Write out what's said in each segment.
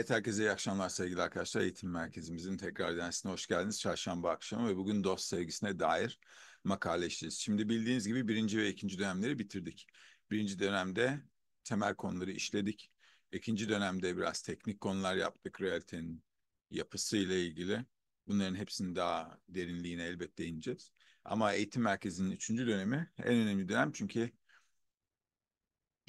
Evet herkese iyi akşamlar sevgili arkadaşlar. Eğitim Merkezimizin tekrar dersine hoş geldiniz. Çarşamba akşamı ve bugün dost sevgisine dair makale işleyeceğiz. Şimdi bildiğiniz gibi birinci ve ikinci dönemleri bitirdik. Birinci dönemde temel konuları işledik. İkinci dönemde biraz teknik konular yaptık. Realitenin yapısı ile ilgili. Bunların hepsini daha derinliğine elbette ineceğiz. Ama eğitim merkezinin üçüncü dönemi en önemli dönem çünkü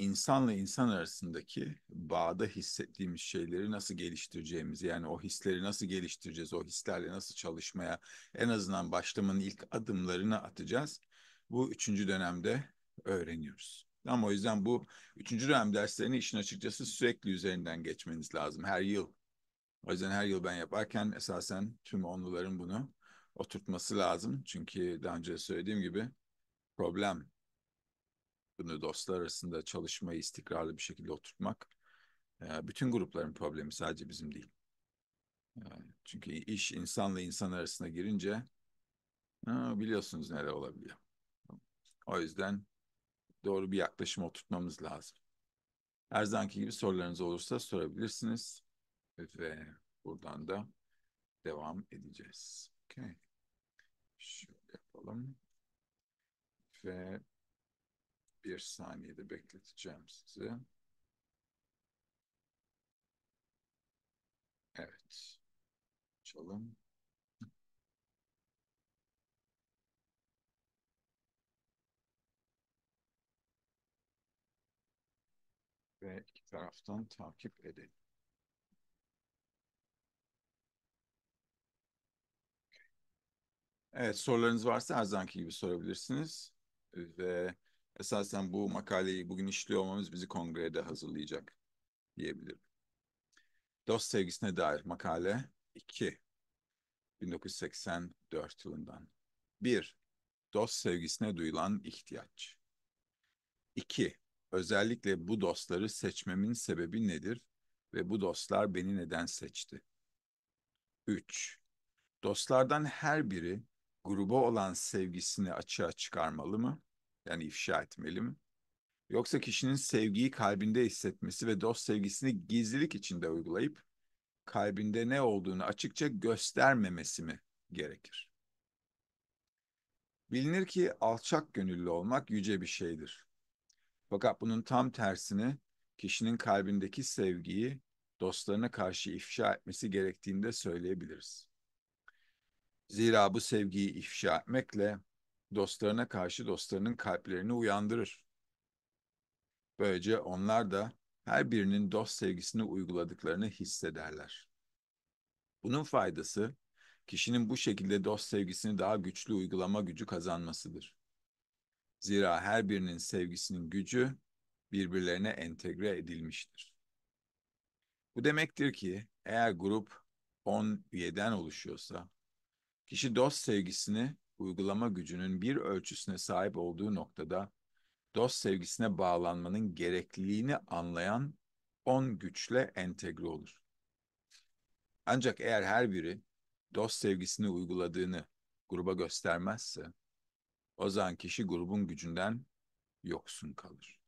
insanla insan arasındaki bağda hissettiğimiz şeyleri nasıl geliştireceğimiz yani o hisleri nasıl geliştireceğiz o hislerle nasıl çalışmaya en azından başlamanın ilk adımlarını atacağız. Bu üçüncü dönemde öğreniyoruz. Ama o yüzden bu üçüncü dönem derslerini işin açıkçası sürekli üzerinden geçmeniz lazım her yıl. O yüzden her yıl ben yaparken esasen tüm onluların bunu oturtması lazım. Çünkü daha önce söylediğim gibi problem bunu dostlar arasında çalışmayı istikrarlı bir şekilde oturtmak e, bütün grupların problemi sadece bizim değil. E, çünkü iş insanla insan arasına girince biliyorsunuz neler olabiliyor. O yüzden doğru bir yaklaşım oturtmamız lazım. Her zamanki gibi sorularınız olursa sorabilirsiniz ve buradan da devam edeceğiz. Okay. Şöyle yapalım. Ve bir saniyede bekleteceğim sizi. Evet. Çalın Ve iki taraftan takip edelim. Evet sorularınız varsa her zamanki gibi sorabilirsiniz. Ve Esasen bu makaleyi bugün işliyor olmamız bizi kongreye de hazırlayacak diyebilirim. Dost sevgisine dair makale 2. 1984 yılından. 1. Dost sevgisine duyulan ihtiyaç. 2. Özellikle bu dostları seçmemin sebebi nedir ve bu dostlar beni neden seçti? 3. Dostlardan her biri gruba olan sevgisini açığa çıkarmalı mı? Yani ifşa etmeli mi? Yoksa kişinin sevgiyi kalbinde hissetmesi ve dost sevgisini gizlilik içinde uygulayıp kalbinde ne olduğunu açıkça göstermemesi mi gerekir? Bilinir ki alçak gönüllü olmak yüce bir şeydir. Fakat bunun tam tersini kişinin kalbindeki sevgiyi dostlarına karşı ifşa etmesi gerektiğinde söyleyebiliriz. Zira bu sevgiyi ifşa etmekle dostlarına karşı dostlarının kalplerini uyandırır. Böylece onlar da her birinin dost sevgisini uyguladıklarını hissederler. Bunun faydası kişinin bu şekilde dost sevgisini daha güçlü uygulama gücü kazanmasıdır. Zira her birinin sevgisinin gücü birbirlerine entegre edilmiştir. Bu demektir ki eğer grup 10 üyeden oluşuyorsa, kişi dost sevgisini uygulama gücünün bir ölçüsüne sahip olduğu noktada dost sevgisine bağlanmanın gerekliliğini anlayan on güçle entegre olur. Ancak eğer her biri dost sevgisini uyguladığını gruba göstermezse, o zaman kişi grubun gücünden yoksun kalır.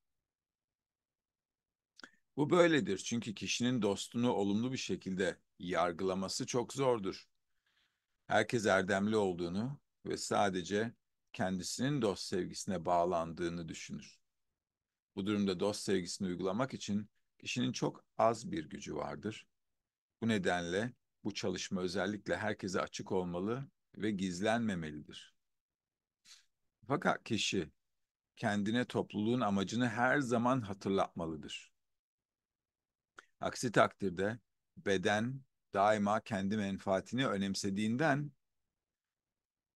Bu böyledir çünkü kişinin dostunu olumlu bir şekilde yargılaması çok zordur. Herkes erdemli olduğunu ve sadece kendisinin dost sevgisine bağlandığını düşünür. Bu durumda dost sevgisini uygulamak için kişinin çok az bir gücü vardır. Bu nedenle bu çalışma özellikle herkese açık olmalı ve gizlenmemelidir. Fakat kişi kendine topluluğun amacını her zaman hatırlatmalıdır. Aksi takdirde beden daima kendi menfaatini önemsediğinden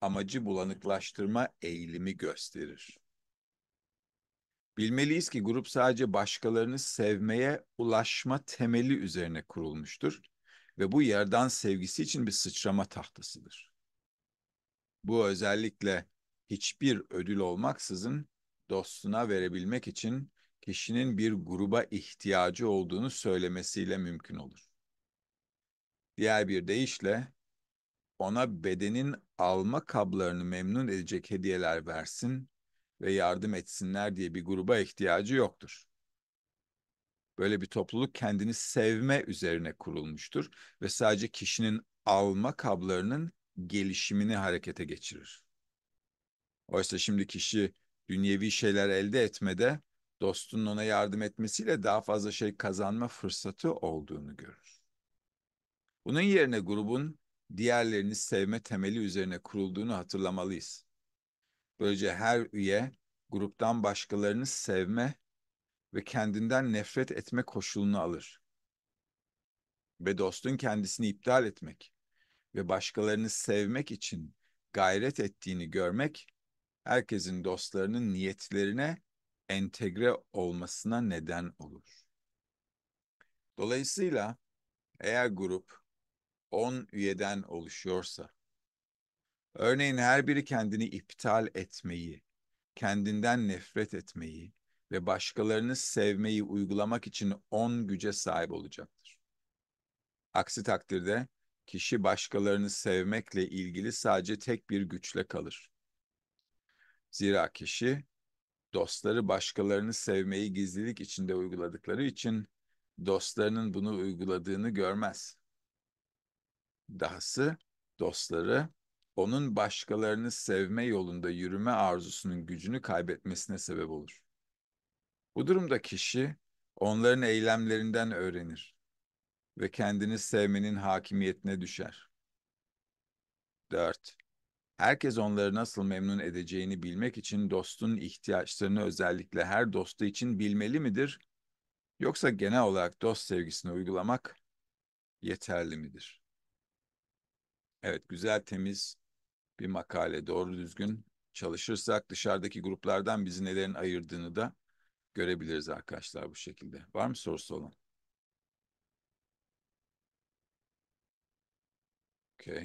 amacı bulanıklaştırma eğilimi gösterir. Bilmeliyiz ki grup sadece başkalarını sevmeye ulaşma temeli üzerine kurulmuştur ve bu yerden sevgisi için bir sıçrama tahtasıdır. Bu özellikle hiçbir ödül olmaksızın dostuna verebilmek için kişinin bir gruba ihtiyacı olduğunu söylemesiyle mümkün olur. Diğer bir deyişle ona bedenin alma kablarını memnun edecek hediyeler versin ve yardım etsinler diye bir gruba ihtiyacı yoktur. Böyle bir topluluk kendini sevme üzerine kurulmuştur ve sadece kişinin alma kablarının gelişimini harekete geçirir. Oysa şimdi kişi dünyevi şeyler elde etmede dostunun ona yardım etmesiyle daha fazla şey kazanma fırsatı olduğunu görür. Bunun yerine grubun diğerlerini sevme temeli üzerine kurulduğunu hatırlamalıyız. Böylece her üye gruptan başkalarını sevme ve kendinden nefret etme koşulunu alır. Ve dostun kendisini iptal etmek ve başkalarını sevmek için gayret ettiğini görmek herkesin dostlarının niyetlerine entegre olmasına neden olur. Dolayısıyla eğer grup 10 üyeden oluşuyorsa, örneğin her biri kendini iptal etmeyi, kendinden nefret etmeyi ve başkalarını sevmeyi uygulamak için 10 güce sahip olacaktır. Aksi takdirde kişi başkalarını sevmekle ilgili sadece tek bir güçle kalır. Zira kişi dostları başkalarını sevmeyi gizlilik içinde uyguladıkları için dostlarının bunu uyguladığını görmez. Dahası dostları onun başkalarını sevme yolunda yürüme arzusunun gücünü kaybetmesine sebep olur. Bu durumda kişi onların eylemlerinden öğrenir ve kendini sevmenin hakimiyetine düşer. 4. Herkes onları nasıl memnun edeceğini bilmek için dostun ihtiyaçlarını özellikle her dostu için bilmeli midir? Yoksa genel olarak dost sevgisini uygulamak yeterli midir? Evet güzel temiz bir makale doğru düzgün çalışırsak dışarıdaki gruplardan bizi nelerin ayırdığını da görebiliriz arkadaşlar bu şekilde. Var mı sorusu olan? Okay.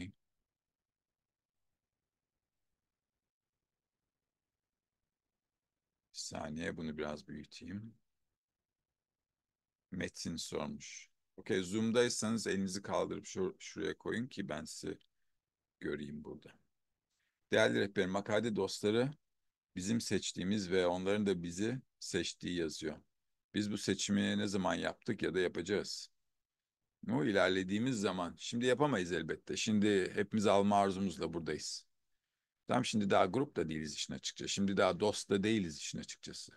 Bir saniye bunu biraz büyüteyim. Metin sormuş. Okey Zoom'daysanız elinizi kaldırıp şur şuraya koyun ki ben size göreyim burada. Değerli rehber makale dostları bizim seçtiğimiz ve onların da bizi seçtiği yazıyor. Biz bu seçimi ne zaman yaptık ya da yapacağız? O ilerlediğimiz zaman, şimdi yapamayız elbette. Şimdi hepimiz alma arzumuzla buradayız. Tam şimdi daha grup da değiliz işin açıkçası. Şimdi daha dost da değiliz işin açıkçası.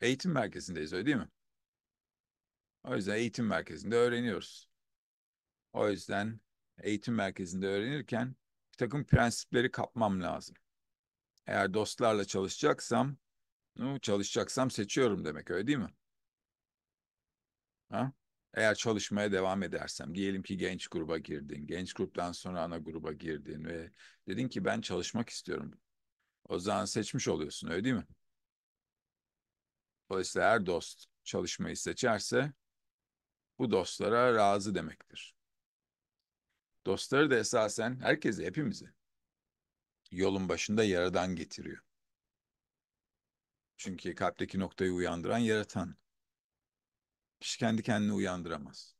Eğitim merkezindeyiz öyle değil mi? O yüzden eğitim merkezinde öğreniyoruz. O yüzden eğitim merkezinde öğrenirken bir takım prensipleri kapmam lazım. Eğer dostlarla çalışacaksam, çalışacaksam seçiyorum demek öyle değil mi? Ha? Eğer çalışmaya devam edersem, diyelim ki genç gruba girdin, genç gruptan sonra ana gruba girdin ve dedin ki ben çalışmak istiyorum. O zaman seçmiş oluyorsun öyle değil mi? Dolayısıyla her dost çalışmayı seçerse bu dostlara razı demektir. Dostları da esasen herkese, hepimizi yolun başında yaradan getiriyor. Çünkü kalpteki noktayı uyandıran yaratan. Kişi kendi kendini uyandıramaz.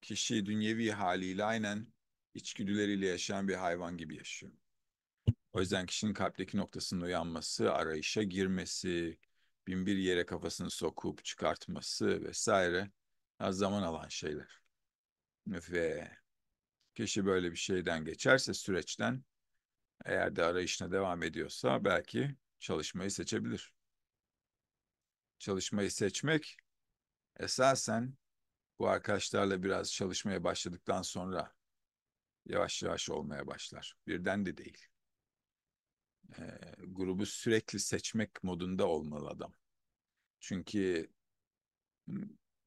Kişi dünyevi haliyle aynen içgüdüleriyle yaşayan bir hayvan gibi yaşıyor. O yüzden kişinin kalpteki noktasının uyanması, arayışa girmesi, binbir yere kafasını sokup çıkartması vesaire az zaman alan şeyler. Ve Kişi böyle bir şeyden geçerse süreçten eğer de arayışına devam ediyorsa belki çalışmayı seçebilir. Çalışmayı seçmek esasen bu arkadaşlarla biraz çalışmaya başladıktan sonra yavaş yavaş olmaya başlar. Birden de değil. E, grubu sürekli seçmek modunda olmalı adam. Çünkü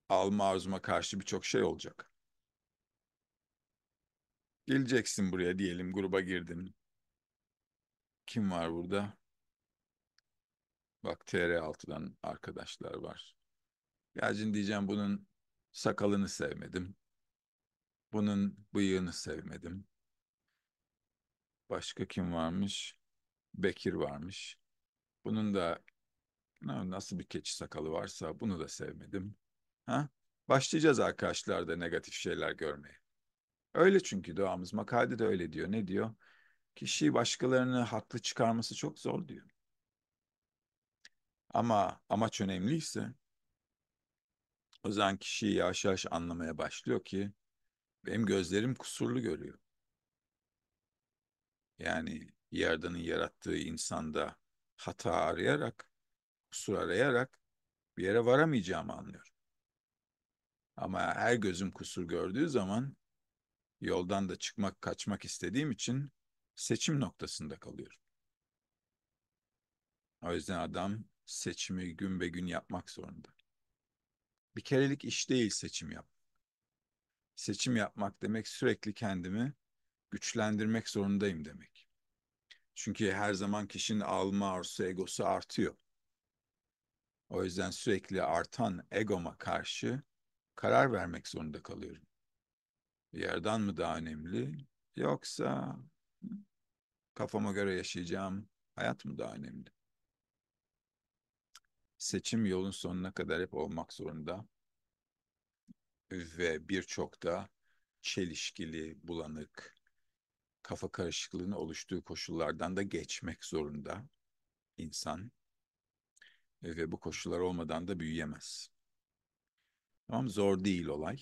alma arzuma karşı birçok şey olacak. Geleceksin buraya diyelim gruba girdin. Kim var burada? Bak TR6'dan arkadaşlar var. Yacin diyeceğim bunun sakalını sevmedim. Bunun bıyığını sevmedim. Başka kim varmış? Bekir varmış. Bunun da nasıl bir keçi sakalı varsa bunu da sevmedim. Ha? Başlayacağız arkadaşlar da negatif şeyler görmeye. Öyle çünkü doğamız. Makalede de öyle diyor. Ne diyor? Kişiyi başkalarını haklı çıkarması çok zor diyor. Ama amaç önemliyse o zaman kişiyi yavaş yavaş anlamaya başlıyor ki benim gözlerim kusurlu görüyor. Yani Yaradan'ın yarattığı insanda hata arayarak, kusur arayarak bir yere varamayacağımı anlıyor. Ama her gözüm kusur gördüğü zaman Yoldan da çıkmak, kaçmak istediğim için seçim noktasında kalıyorum. O yüzden adam seçimi gün be gün yapmak zorunda. Bir kerelik iş değil seçim yap. Seçim yapmak demek sürekli kendimi güçlendirmek zorundayım demek. Çünkü her zaman kişinin alma arzusu, egosu artıyor. O yüzden sürekli artan egoma karşı karar vermek zorunda kalıyorum bir yerden mi daha önemli? Yoksa kafama göre yaşayacağım hayat mı daha önemli? Seçim yolun sonuna kadar hep olmak zorunda ve birçok da çelişkili, bulanık, kafa karışıklığının oluştuğu koşullardan da geçmek zorunda insan. Ve bu koşullar olmadan da büyüyemez. Tamam zor değil olay.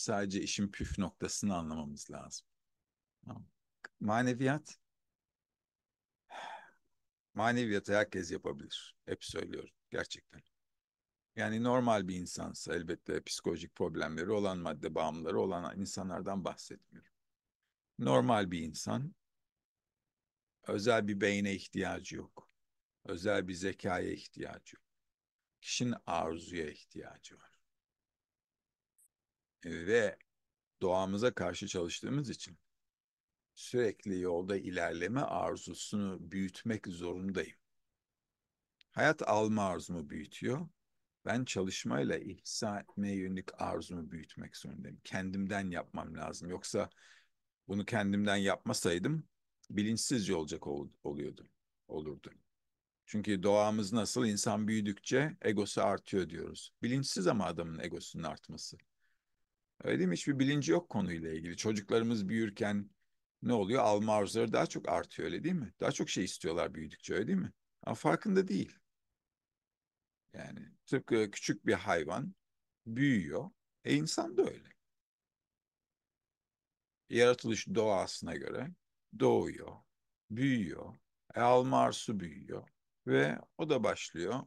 Sadece işin püf noktasını anlamamız lazım. Maneviyat maneviyatı herkes yapabilir. Hep söylüyorum gerçekten. Yani normal bir insansa elbette psikolojik problemleri olan madde bağımlıları olan insanlardan bahsetmiyorum. Normal bir insan özel bir beyne ihtiyacı yok. Özel bir zekaya ihtiyacı yok. Kişinin arzuya ihtiyacı var ve doğamıza karşı çalıştığımız için sürekli yolda ilerleme arzusunu büyütmek zorundayım. Hayat alma arzumu büyütüyor. Ben çalışmayla ihsa etmeye yönelik arzumu büyütmek zorundayım. Kendimden yapmam lazım. Yoksa bunu kendimden yapmasaydım bilinçsizce olacak ol, oluyordu, olurdu. Çünkü doğamız nasıl? insan büyüdükçe egosu artıyor diyoruz. Bilinçsiz ama adamın egosunun artması. Öyle değil mi? Hiçbir bilinci yok konuyla ilgili. Çocuklarımız büyürken ne oluyor? Alma arzuları daha çok artıyor öyle değil mi? Daha çok şey istiyorlar büyüdükçe öyle değil mi? Ama farkında değil. Yani tıpkı küçük bir hayvan büyüyor. E insan da öyle. Yaratılış doğasına göre doğuyor, büyüyor. E alma arzusu büyüyor. Ve o da başlıyor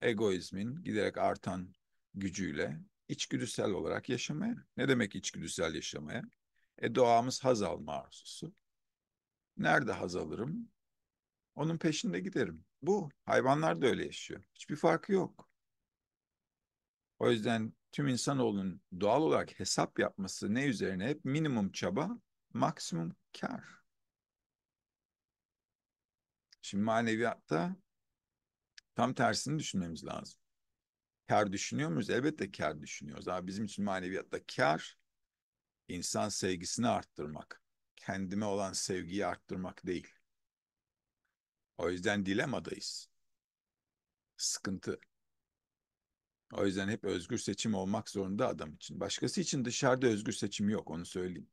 egoizmin giderek artan gücüyle içgüdüsel olarak yaşamaya. Ne demek içgüdüsel yaşamaya? E doğamız haz alma arzusu. Nerede haz alırım? Onun peşinde giderim. Bu hayvanlar da öyle yaşıyor. Hiçbir farkı yok. O yüzden tüm insanoğlunun doğal olarak hesap yapması ne üzerine hep minimum çaba, maksimum kar. Şimdi maneviyatta tam tersini düşünmemiz lazım kar düşünüyor muyuz? Elbette kar düşünüyoruz. Ama bizim için maneviyatta kar insan sevgisini arttırmak. Kendime olan sevgiyi arttırmak değil. O yüzden dilemadayız. Sıkıntı. O yüzden hep özgür seçim olmak zorunda adam için. Başkası için dışarıda özgür seçim yok onu söyleyeyim.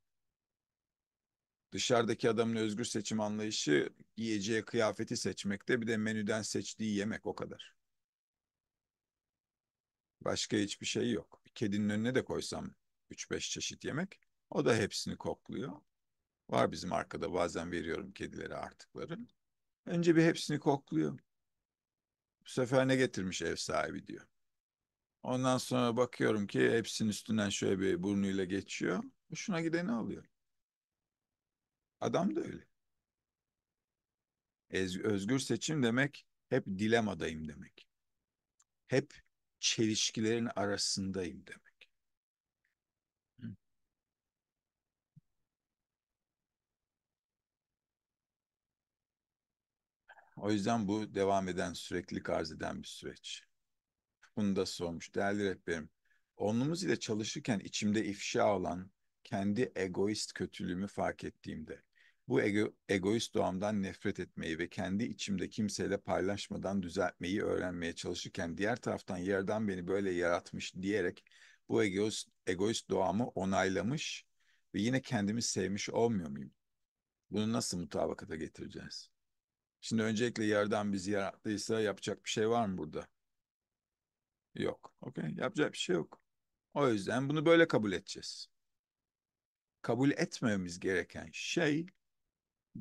Dışarıdaki adamın özgür seçim anlayışı yiyeceği kıyafeti seçmekte bir de menüden seçtiği yemek o kadar. Başka hiçbir şey yok. Kedinin önüne de koysam 3-5 çeşit yemek o da hepsini kokluyor. Var bizim arkada bazen veriyorum kedilere artıkları. Önce bir hepsini kokluyor. Bu sefer ne getirmiş ev sahibi diyor. Ondan sonra bakıyorum ki hepsinin üstünden şöyle bir burnuyla geçiyor. Hoşuna gideni alıyor. Adam da öyle. Ez, özgür seçim demek hep dilemadayım demek. Hep çelişkilerin arasındayım demek. Hı. O yüzden bu devam eden, sürekli arz eden bir süreç. Bunu da sormuş. Değerli rehberim, Onumuz ile çalışırken içimde ifşa olan kendi egoist kötülüğümü fark ettiğimde bu ego, egoist doğamdan nefret etmeyi ve kendi içimde kimseyle paylaşmadan düzeltmeyi öğrenmeye çalışırken diğer taraftan yerden beni böyle yaratmış diyerek bu egoist, egoist doğamı onaylamış ve yine kendimi sevmiş olmuyor muyum? Bunu nasıl mutabakata getireceğiz? Şimdi öncelikle yerden bizi yarattıysa yapacak bir şey var mı burada? Yok. Okay. Yapacak bir şey yok. O yüzden bunu böyle kabul edeceğiz. Kabul etmemiz gereken şey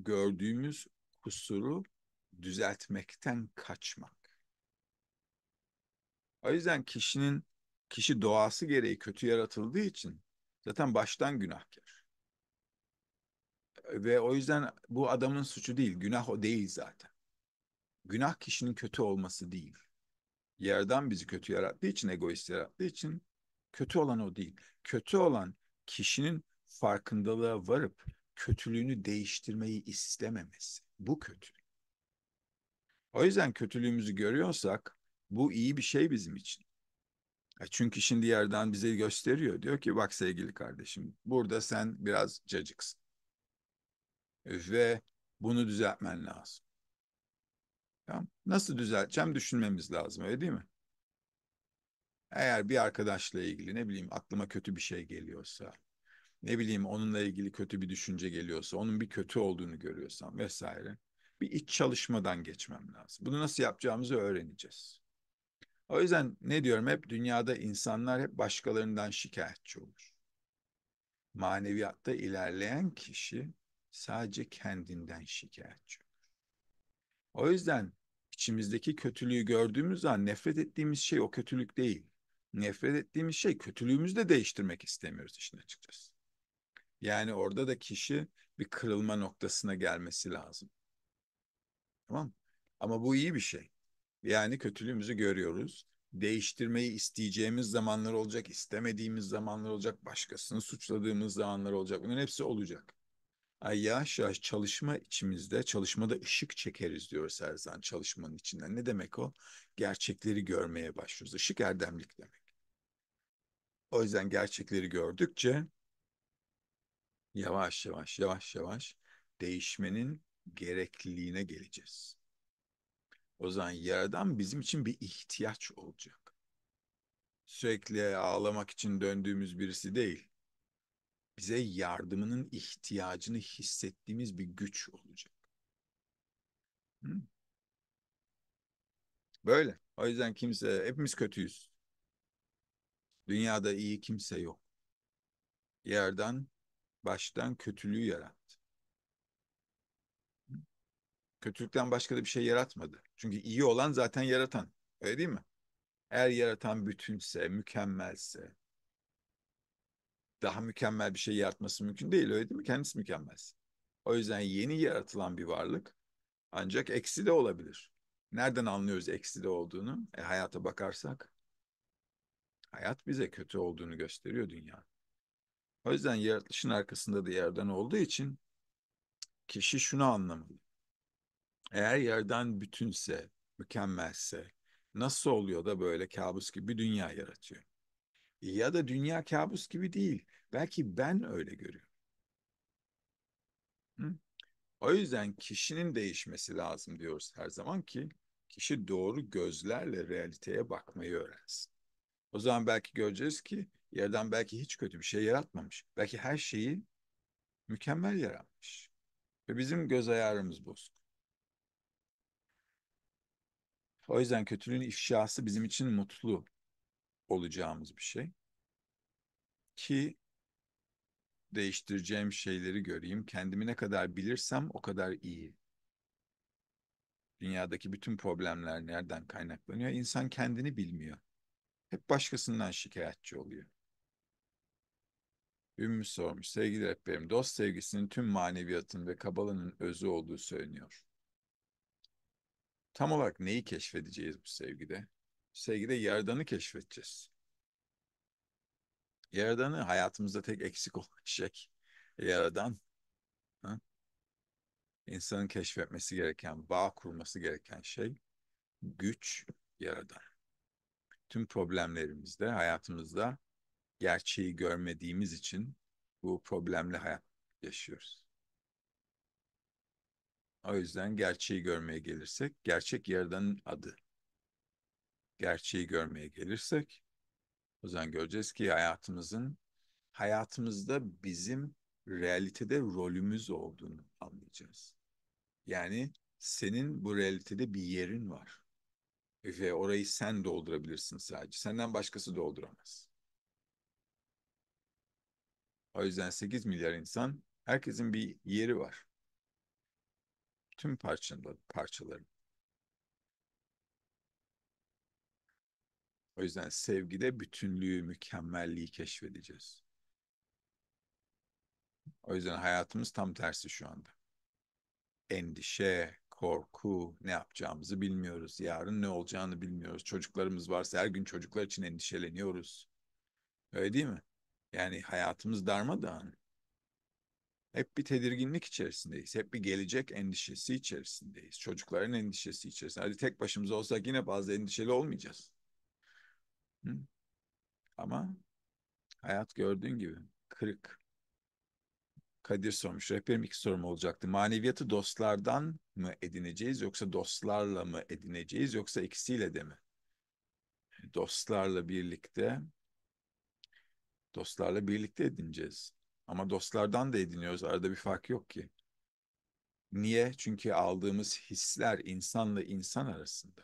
gördüğümüz kusuru düzeltmekten kaçmak. O yüzden kişinin kişi doğası gereği kötü yaratıldığı için zaten baştan günahkar. Ve o yüzden bu adamın suçu değil, günah o değil zaten. Günah kişinin kötü olması değil. Yerden bizi kötü yarattığı için, egoist yarattığı için kötü olan o değil. Kötü olan kişinin farkındalığa varıp kötülüğünü değiştirmeyi istememesi. Bu kötü. O yüzden kötülüğümüzü görüyorsak bu iyi bir şey bizim için. E çünkü şimdi yerden bize gösteriyor. Diyor ki bak sevgili kardeşim burada sen biraz cacıksın. Ve bunu düzeltmen lazım. Tamam. Nasıl düzelteceğim düşünmemiz lazım öyle değil mi? Eğer bir arkadaşla ilgili ne bileyim aklıma kötü bir şey geliyorsa ne bileyim onunla ilgili kötü bir düşünce geliyorsa, onun bir kötü olduğunu görüyorsam vesaire bir iç çalışmadan geçmem lazım. Bunu nasıl yapacağımızı öğreneceğiz. O yüzden ne diyorum hep dünyada insanlar hep başkalarından şikayetçi olur. Maneviyatta ilerleyen kişi sadece kendinden şikayetçi olur. O yüzden içimizdeki kötülüğü gördüğümüz zaman nefret ettiğimiz şey o kötülük değil. Nefret ettiğimiz şey kötülüğümüzü de değiştirmek istemiyoruz işin açıkçası. Yani orada da kişi bir kırılma noktasına gelmesi lazım. Tamam Ama bu iyi bir şey. Yani kötülüğümüzü görüyoruz. Değiştirmeyi isteyeceğimiz zamanlar olacak, istemediğimiz zamanlar olacak, başkasını suçladığımız zamanlar olacak. Bunların hepsi olacak. Ay yavaş yavaş çalışma içimizde, çalışmada ışık çekeriz diyoruz her çalışmanın içinden. Ne demek o? Gerçekleri görmeye başlıyoruz. Işık erdemlik demek. O yüzden gerçekleri gördükçe yavaş yavaş yavaş yavaş değişmenin gerekliliğine geleceğiz. O zaman yaradan bizim için bir ihtiyaç olacak. Sürekli ağlamak için döndüğümüz birisi değil. Bize yardımının ihtiyacını hissettiğimiz bir güç olacak. Hmm. Böyle. O yüzden kimse, hepimiz kötüyüz. Dünyada iyi kimse yok. Yerden baştan kötülüğü yarattı. Kötülükten başka da bir şey yaratmadı. Çünkü iyi olan zaten yaratan. Öyle değil mi? Eğer yaratan bütünse, mükemmelse, daha mükemmel bir şey yaratması mümkün değil öyle değil mi? Kendisi mükemmel. O yüzden yeni yaratılan bir varlık ancak eksi de olabilir. Nereden anlıyoruz eksi de olduğunu? E, hayata bakarsak. Hayat bize kötü olduğunu gösteriyor dünya. O yüzden yaratılışın arkasında da yerden olduğu için kişi şunu anlamalı. Eğer yerden bütünse, mükemmelse nasıl oluyor da böyle kabus gibi bir dünya yaratıyor? Ya da dünya kabus gibi değil. Belki ben öyle görüyorum. Hı? O yüzden kişinin değişmesi lazım diyoruz her zaman ki kişi doğru gözlerle realiteye bakmayı öğrensin. O zaman belki göreceğiz ki Yerden belki hiç kötü bir şey yaratmamış. Belki her şeyi mükemmel yaratmış. Ve bizim göz ayarımız bozuk. O yüzden kötülüğün ifşası bizim için mutlu olacağımız bir şey. Ki değiştireceğim şeyleri göreyim. Kendimi ne kadar bilirsem o kadar iyi. Dünyadaki bütün problemler nereden kaynaklanıyor? İnsan kendini bilmiyor. Hep başkasından şikayetçi oluyor. Ümmü sormuş. Sevgili rehberim, dost sevgisinin tüm maneviyatın ve kabalanın özü olduğu söyleniyor. Tam olarak neyi keşfedeceğiz bu sevgide? Sevgide yerdanı keşfedeceğiz. Yaradan'ı hayatımızda tek eksik olan şey. Yaradan. Ha? İnsanın keşfetmesi gereken, bağ kurması gereken şey güç, Yaradan. Tüm problemlerimizde, hayatımızda gerçeği görmediğimiz için bu problemli hayat yaşıyoruz. O yüzden gerçeği görmeye gelirsek, gerçek yaradanın adı. Gerçeği görmeye gelirsek, o zaman göreceğiz ki hayatımızın, hayatımızda bizim realitede rolümüz olduğunu anlayacağız. Yani senin bu realitede bir yerin var. Ve orayı sen doldurabilirsin sadece. Senden başkası dolduramaz. O yüzden 8 milyar insan, herkesin bir yeri var. Tüm parçalar, parçaların. O yüzden sevgide bütünlüğü, mükemmelliği keşfedeceğiz. O yüzden hayatımız tam tersi şu anda. Endişe, korku, ne yapacağımızı bilmiyoruz. Yarın ne olacağını bilmiyoruz. Çocuklarımız varsa her gün çocuklar için endişeleniyoruz. Öyle değil mi? Yani hayatımız darmadağın. Hep bir tedirginlik içerisindeyiz. Hep bir gelecek endişesi içerisindeyiz. Çocukların endişesi içerisinde. Hadi tek başımıza olsak yine bazı endişeli olmayacağız. Hı? Ama hayat gördüğün gibi kırık. Kadir sormuş. Rehberim iki sorum olacaktı. Maneviyatı dostlardan mı edineceğiz yoksa dostlarla mı edineceğiz yoksa ikisiyle de mi? Dostlarla birlikte Dostlarla birlikte edineceğiz. Ama dostlardan da ediniyoruz. Arada bir fark yok ki. Niye? Çünkü aldığımız hisler insanla insan arasında.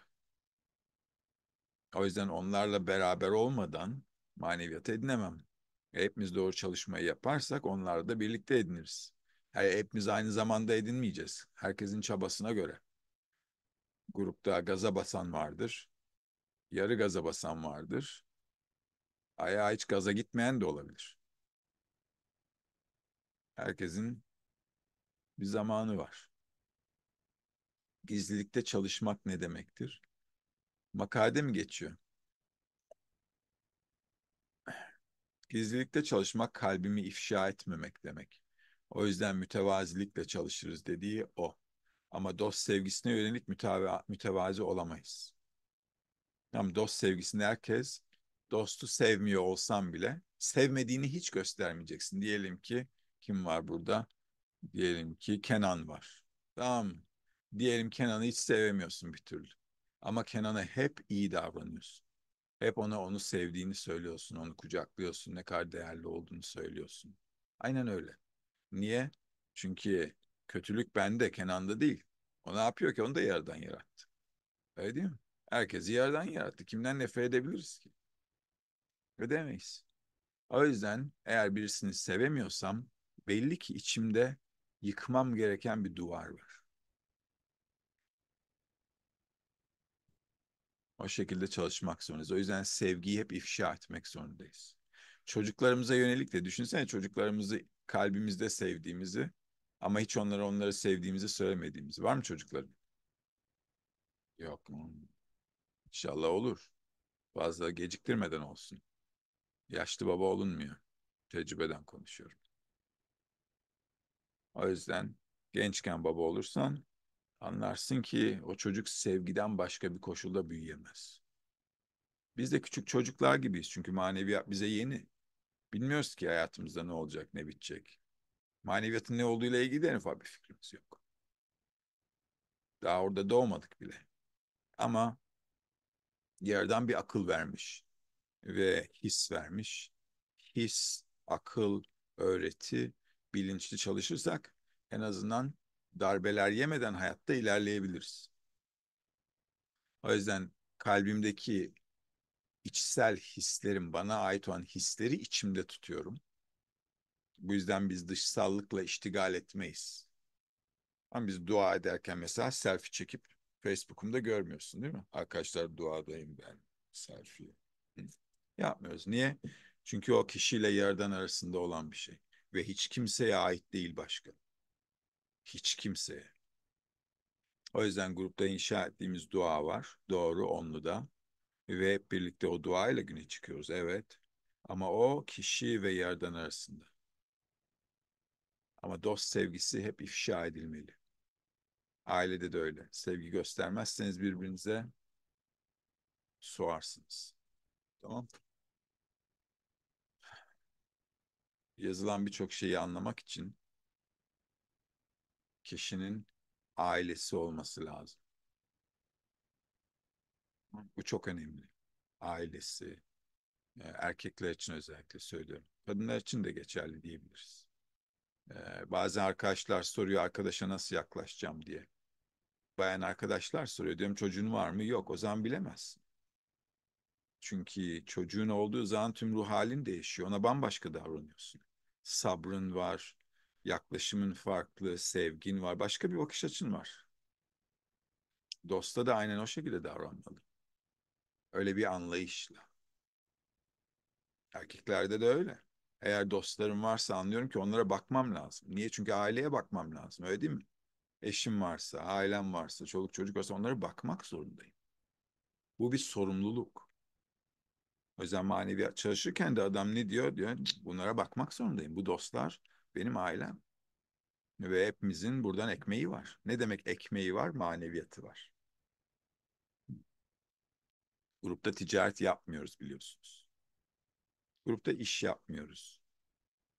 O yüzden onlarla beraber olmadan maneviyat edinemem. Hepimiz doğru çalışmayı yaparsak onlarla da birlikte ediniriz. Yani hepimiz aynı zamanda edinmeyeceğiz. Herkesin çabasına göre. Grupta gaza basan vardır. Yarı gaza basan vardır. Ayağa hiç gaza gitmeyen de olabilir. Herkesin bir zamanı var. Gizlilikte çalışmak ne demektir? Makalede mi geçiyor? Gizlilikte çalışmak kalbimi ifşa etmemek demek. O yüzden mütevazilikle çalışırız dediği o. Ama dost sevgisine yönelik mütevazi olamayız. Ama dost sevgisini herkes dostu sevmiyor olsan bile sevmediğini hiç göstermeyeceksin. Diyelim ki kim var burada? Diyelim ki Kenan var. Tamam mı? Diyelim Kenan'ı hiç sevemiyorsun bir türlü. Ama Kenan'a hep iyi davranıyorsun. Hep ona onu sevdiğini söylüyorsun, onu kucaklıyorsun, ne kadar değerli olduğunu söylüyorsun. Aynen öyle. Niye? Çünkü kötülük bende, Kenan'da değil. O ne yapıyor ki? Onu da yerden yarattı. Öyle değil mi? Herkesi yerden yarattı. Kimden nefret edebiliriz ki? edemeyiz. O yüzden eğer birisini sevemiyorsam belli ki içimde yıkmam gereken bir duvar var. O şekilde çalışmak zorundayız. O yüzden sevgiyi hep ifşa etmek zorundayız. Çocuklarımıza yönelik de düşünsene çocuklarımızı kalbimizde sevdiğimizi ama hiç onlara onları sevdiğimizi söylemediğimizi. Var mı çocukların? Yok. mu? İnşallah olur. Fazla geciktirmeden olsun yaşlı baba olunmuyor. Tecrübeden konuşuyorum. O yüzden gençken baba olursan anlarsın ki o çocuk sevgiden başka bir koşulda büyüyemez. Biz de küçük çocuklar gibiyiz çünkü maneviyat bize yeni. Bilmiyoruz ki hayatımızda ne olacak, ne bitecek. Maneviyatın ne olduğuyla ilgili de en ufak bir fikrimiz yok. Daha orada doğmadık bile. Ama yerden bir akıl vermiş ve his vermiş. His, akıl, öğreti bilinçli çalışırsak en azından darbeler yemeden hayatta ilerleyebiliriz. O yüzden kalbimdeki içsel hislerim, bana ait olan hisleri içimde tutuyorum. Bu yüzden biz dışsallıkla iştigal etmeyiz. Ama biz dua ederken mesela selfie çekip Facebook'umda görmüyorsun değil mi? Arkadaşlar duadayım ben selfie. Yapmıyoruz. Niye? Çünkü o kişiyle yerden arasında olan bir şey. Ve hiç kimseye ait değil başka. Hiç kimseye. O yüzden grupta inşa ettiğimiz dua var. Doğru onlu da. Ve hep birlikte o duayla güne çıkıyoruz. Evet. Ama o kişi ve yerden arasında. Ama dost sevgisi hep ifşa edilmeli. Ailede de öyle. Sevgi göstermezseniz birbirinize soğarsınız. Tamam yazılan birçok şeyi anlamak için kişinin ailesi olması lazım. Bu çok önemli. Ailesi, e, erkekler için özellikle söylüyorum. Kadınlar için de geçerli diyebiliriz. E, bazen arkadaşlar soruyor arkadaşa nasıl yaklaşacağım diye. Bayan arkadaşlar soruyor diyorum çocuğun var mı? Yok o zaman bilemezsin. Çünkü çocuğun olduğu zaman tüm ruh halin değişiyor. Ona bambaşka davranıyorsun. Sabrın var, yaklaşımın farklı, sevgin var, başka bir bakış açın var. Dosta da aynen o şekilde davranmalı. Öyle bir anlayışla. Erkeklerde de öyle. Eğer dostlarım varsa anlıyorum ki onlara bakmam lazım. Niye? Çünkü aileye bakmam lazım. Öyle değil mi? Eşim varsa, ailem varsa, çoluk çocuk varsa onlara bakmak zorundayım. Bu bir sorumluluk. O yüzden maneviyat çalışırken de adam ne diyor? Diyor bunlara bakmak zorundayım. Bu dostlar benim ailem. Ve hepimizin buradan ekmeği var. Ne demek ekmeği var? Maneviyatı var. Grupta ticaret yapmıyoruz biliyorsunuz. Grupta iş yapmıyoruz.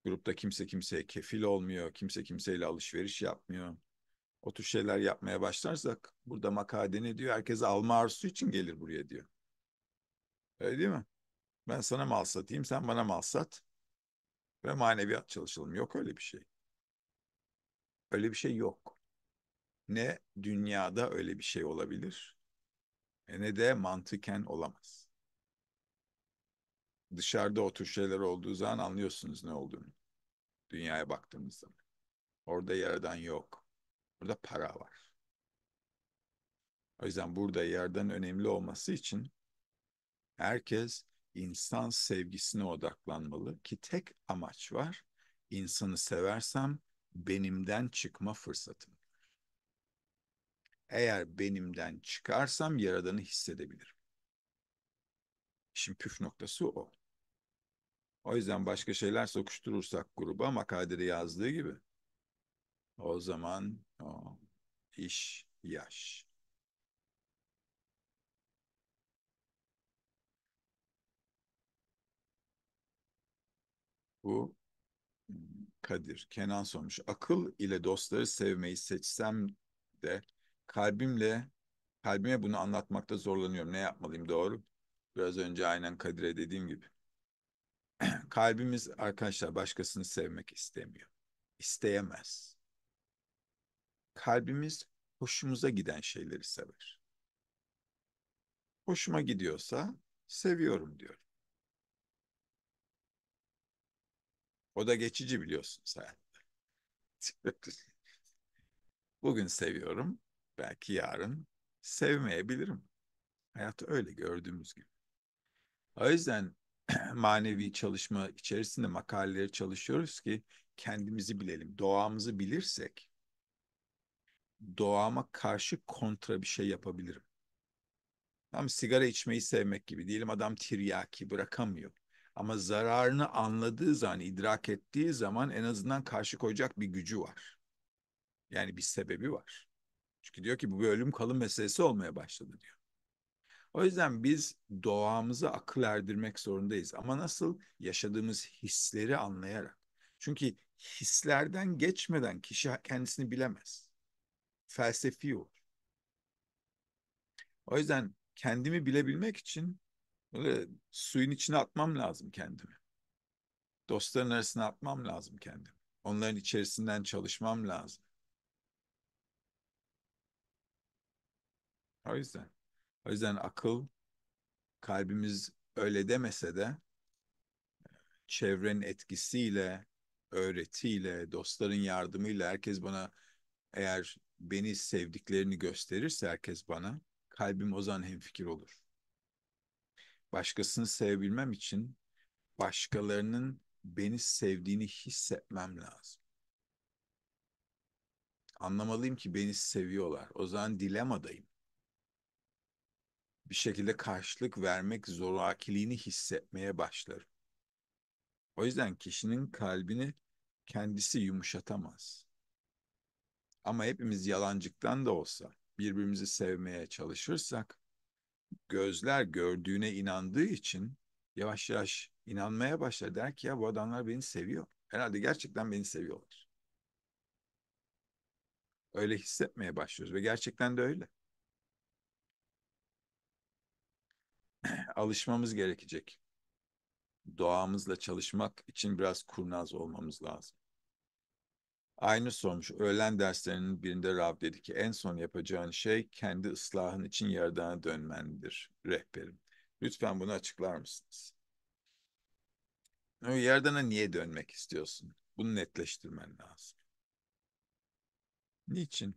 Grupta kimse kimseye kefil olmuyor. Kimse kimseyle alışveriş yapmıyor. O tür şeyler yapmaya başlarsak burada makade diyor? Herkes alma arzusu için gelir buraya diyor. Öyle değil mi? Ben sana mal satayım, sen bana mal sat. Ve maneviyat çalışalım. Yok öyle bir şey. Öyle bir şey yok. Ne dünyada öyle bir şey olabilir e, ne de mantıken olamaz. Dışarıda o tür şeyler olduğu zaman anlıyorsunuz ne olduğunu. Dünyaya baktığımız zaman. Orada yaradan yok. Burada para var. O yüzden burada yerden önemli olması için herkes insan sevgisine odaklanmalı ki tek amaç var. İnsanı seversem benimden çıkma fırsatım. Eğer benimden çıkarsam yaradanı hissedebilirim. Şimdi püf noktası o. O yüzden başka şeyler sokuşturursak gruba makalede yazdığı gibi o zaman o iş yaş. bu Kadir, Kenan sormuş. Akıl ile dostları sevmeyi seçsem de kalbimle kalbime bunu anlatmakta zorlanıyorum. Ne yapmalıyım doğru? Biraz önce aynen Kadir'e dediğim gibi. Kalbimiz arkadaşlar başkasını sevmek istemiyor. isteyemez. Kalbimiz hoşumuza giden şeyleri sever. Hoşuma gidiyorsa seviyorum diyorum. O da geçici biliyorsun hayatta. Bugün seviyorum. Belki yarın sevmeyebilirim. Hayatı öyle gördüğümüz gibi. O yüzden manevi çalışma içerisinde makaleleri çalışıyoruz ki kendimizi bilelim. Doğamızı bilirsek doğama karşı kontra bir şey yapabilirim. Tam sigara içmeyi sevmek gibi. Diyelim adam tiryaki bırakamıyor. Ama zararını anladığı zaman, idrak ettiği zaman en azından karşı koyacak bir gücü var. Yani bir sebebi var. Çünkü diyor ki bu bölüm kalım meselesi olmaya başladı diyor. O yüzden biz doğamızı akıl erdirmek zorundayız. Ama nasıl? Yaşadığımız hisleri anlayarak. Çünkü hislerden geçmeden kişi kendisini bilemez. Felsefi olur. O yüzden kendimi bilebilmek için Böyle suyun içine atmam lazım kendimi. Dostların arasına atmam lazım kendimi. Onların içerisinden çalışmam lazım. O yüzden. O yüzden akıl kalbimiz öyle demese de çevrenin etkisiyle, öğretiyle, dostların yardımıyla herkes bana eğer beni sevdiklerini gösterirse herkes bana kalbim o zaman hemfikir olur başkasını sevebilmem için başkalarının beni sevdiğini hissetmem lazım. Anlamalıyım ki beni seviyorlar. O zaman dilemadayım. Bir şekilde karşılık vermek zorakiliğini hissetmeye başlarım. O yüzden kişinin kalbini kendisi yumuşatamaz. Ama hepimiz yalancıktan da olsa birbirimizi sevmeye çalışırsak gözler gördüğüne inandığı için yavaş yavaş inanmaya başlar. Der ki ya bu adamlar beni seviyor. Herhalde gerçekten beni seviyorlar. Öyle hissetmeye başlıyoruz ve gerçekten de öyle. Alışmamız gerekecek. Doğamızla çalışmak için biraz kurnaz olmamız lazım. Aynı sormuş. Öğlen derslerinin birinde Rab dedi ki en son yapacağın şey kendi ıslahın için yaradana dönmendir rehberim. Lütfen bunu açıklar mısınız? Yaradana niye dönmek istiyorsun? Bunu netleştirmen lazım. Niçin?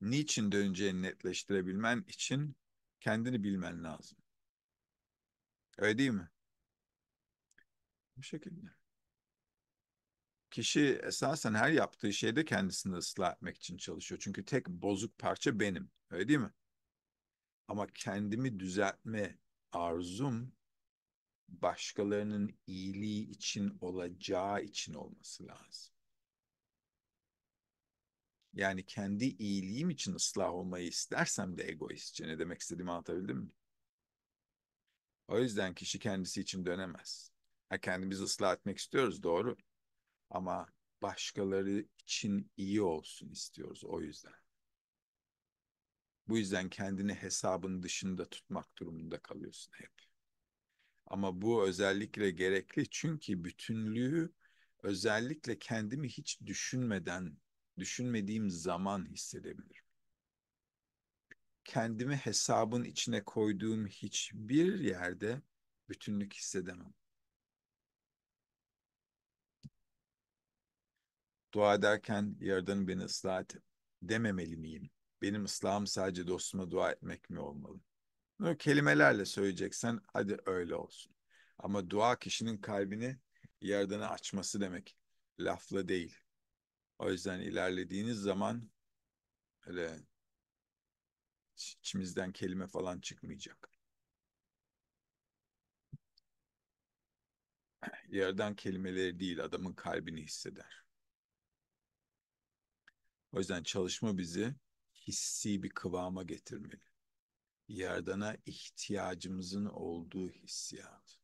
Niçin döneceğini netleştirebilmen için kendini bilmen lazım. Öyle değil mi? Bu şekilde kişi esasen her yaptığı şeyde kendisini ıslah etmek için çalışıyor. Çünkü tek bozuk parça benim. Öyle değil mi? Ama kendimi düzeltme arzum başkalarının iyiliği için olacağı için olması lazım. Yani kendi iyiliğim için ıslah olmayı istersem de egoistçe ne demek istediğimi anlatabildim mi? O yüzden kişi kendisi için dönemez. Ha, kendimizi ıslah etmek istiyoruz doğru. Ama başkaları için iyi olsun istiyoruz o yüzden. Bu yüzden kendini hesabın dışında tutmak durumunda kalıyorsun hep. Ama bu özellikle gerekli çünkü bütünlüğü özellikle kendimi hiç düşünmeden, düşünmediğim zaman hissedebilirim. Kendimi hesabın içine koyduğum hiçbir yerde bütünlük hissedemem. dua ederken yaradan beni ıslah et dememeli miyim? Benim ıslahım sadece dostuma dua etmek mi olmalı? Bunu kelimelerle söyleyeceksen hadi öyle olsun. Ama dua kişinin kalbini yardana açması demek. Lafla değil. O yüzden ilerlediğiniz zaman öyle içimizden kelime falan çıkmayacak. Yerden kelimeleri değil adamın kalbini hisseder. O yüzden çalışma bizi hissi bir kıvama getirmeli. Yardana ihtiyacımızın olduğu hissiyat.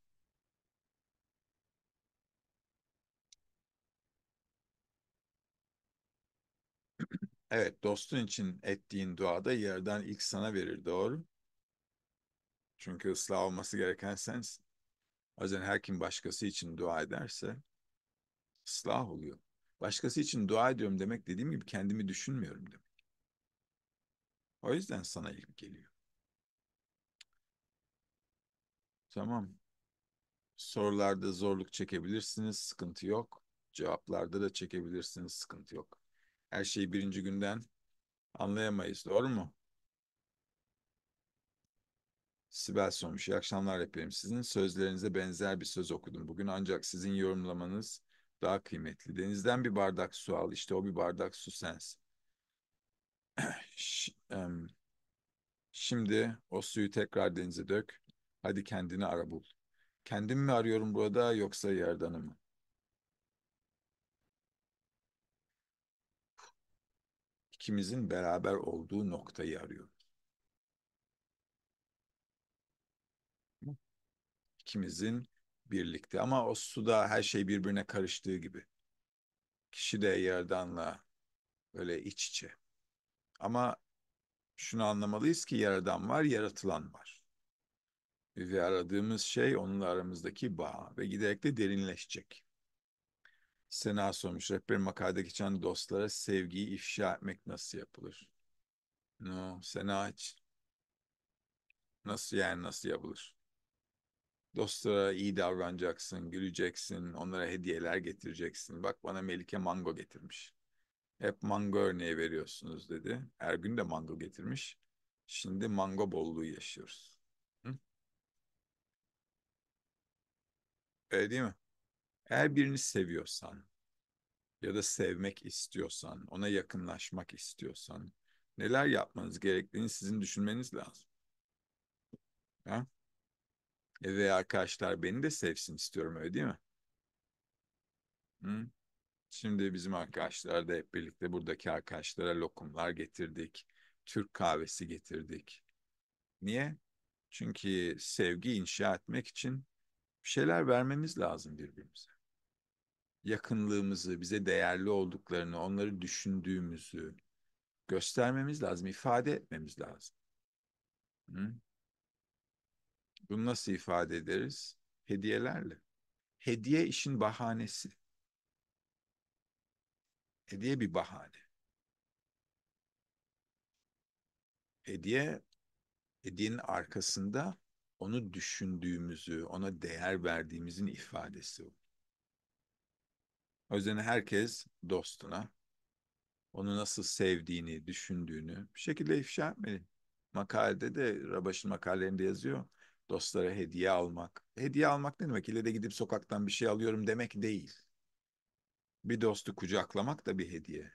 Evet, dostun için ettiğin duada yerden ilk sana verir, doğru. Çünkü ıslah olması gereken sensin. O yüzden her kim başkası için dua ederse ıslah oluyor. Başkası için dua ediyorum demek dediğim gibi kendimi düşünmüyorum demek. O yüzden sana ilk geliyor. Tamam. Sorularda zorluk çekebilirsiniz, sıkıntı yok. Cevaplarda da çekebilirsiniz, sıkıntı yok. Her şeyi birinci günden anlayamayız, doğru mu? Sibel sormuş. İyi akşamlar yapayım. Sizin sözlerinize benzer bir söz okudum bugün ancak sizin yorumlamanız daha kıymetli. Denizden bir bardak su al. İşte o bir bardak su sensin. Şimdi o suyu tekrar denize dök. Hadi kendini ara bul. Kendimi mi arıyorum burada yoksa yerdanı mı? İkimizin beraber olduğu noktayı arıyoruz. İkimizin birlikte ama o suda her şey birbirine karıştığı gibi. Kişi de yaradanla böyle iç içe. Ama şunu anlamalıyız ki yaradan var, yaratılan var. Ve aradığımız şey onunla aramızdaki bağ ve giderek de derinleşecek. Sena sormuş, rehber makalede geçen dostlara sevgiyi ifşa etmek nasıl yapılır? No, Sena hiç. Nasıl yani nasıl yapılır? Dostlara iyi davranacaksın, güleceksin, onlara hediyeler getireceksin. Bak bana Melike mango getirmiş. Hep mango örneği veriyorsunuz dedi. Ergün de mango getirmiş. Şimdi mango bolluğu yaşıyoruz. Hı? Öyle değil mi? Eğer birini seviyorsan ya da sevmek istiyorsan, ona yakınlaşmak istiyorsan neler yapmanız gerektiğini sizin düşünmeniz lazım. Ha? E, ve arkadaşlar beni de sevsin istiyorum öyle değil mi? Hı? Şimdi bizim arkadaşlar da hep birlikte buradaki arkadaşlara lokumlar getirdik. Türk kahvesi getirdik. Niye? Çünkü sevgi inşa etmek için bir şeyler vermemiz lazım birbirimize. Yakınlığımızı, bize değerli olduklarını, onları düşündüğümüzü göstermemiz lazım, ifade etmemiz lazım. Hı? Bunu nasıl ifade ederiz? Hediyelerle. Hediye işin bahanesi. Hediye bir bahane. Hediye, hediyenin arkasında onu düşündüğümüzü, ona değer verdiğimizin ifadesi o. O yüzden herkes dostuna onu nasıl sevdiğini, düşündüğünü bir şekilde ifşa etmeli. Makalede de, Rabaş'ın makalelerinde yazıyor. Dostlara hediye almak. Hediye almak ne demek? İle de gidip sokaktan bir şey alıyorum demek değil. Bir dostu kucaklamak da bir hediye.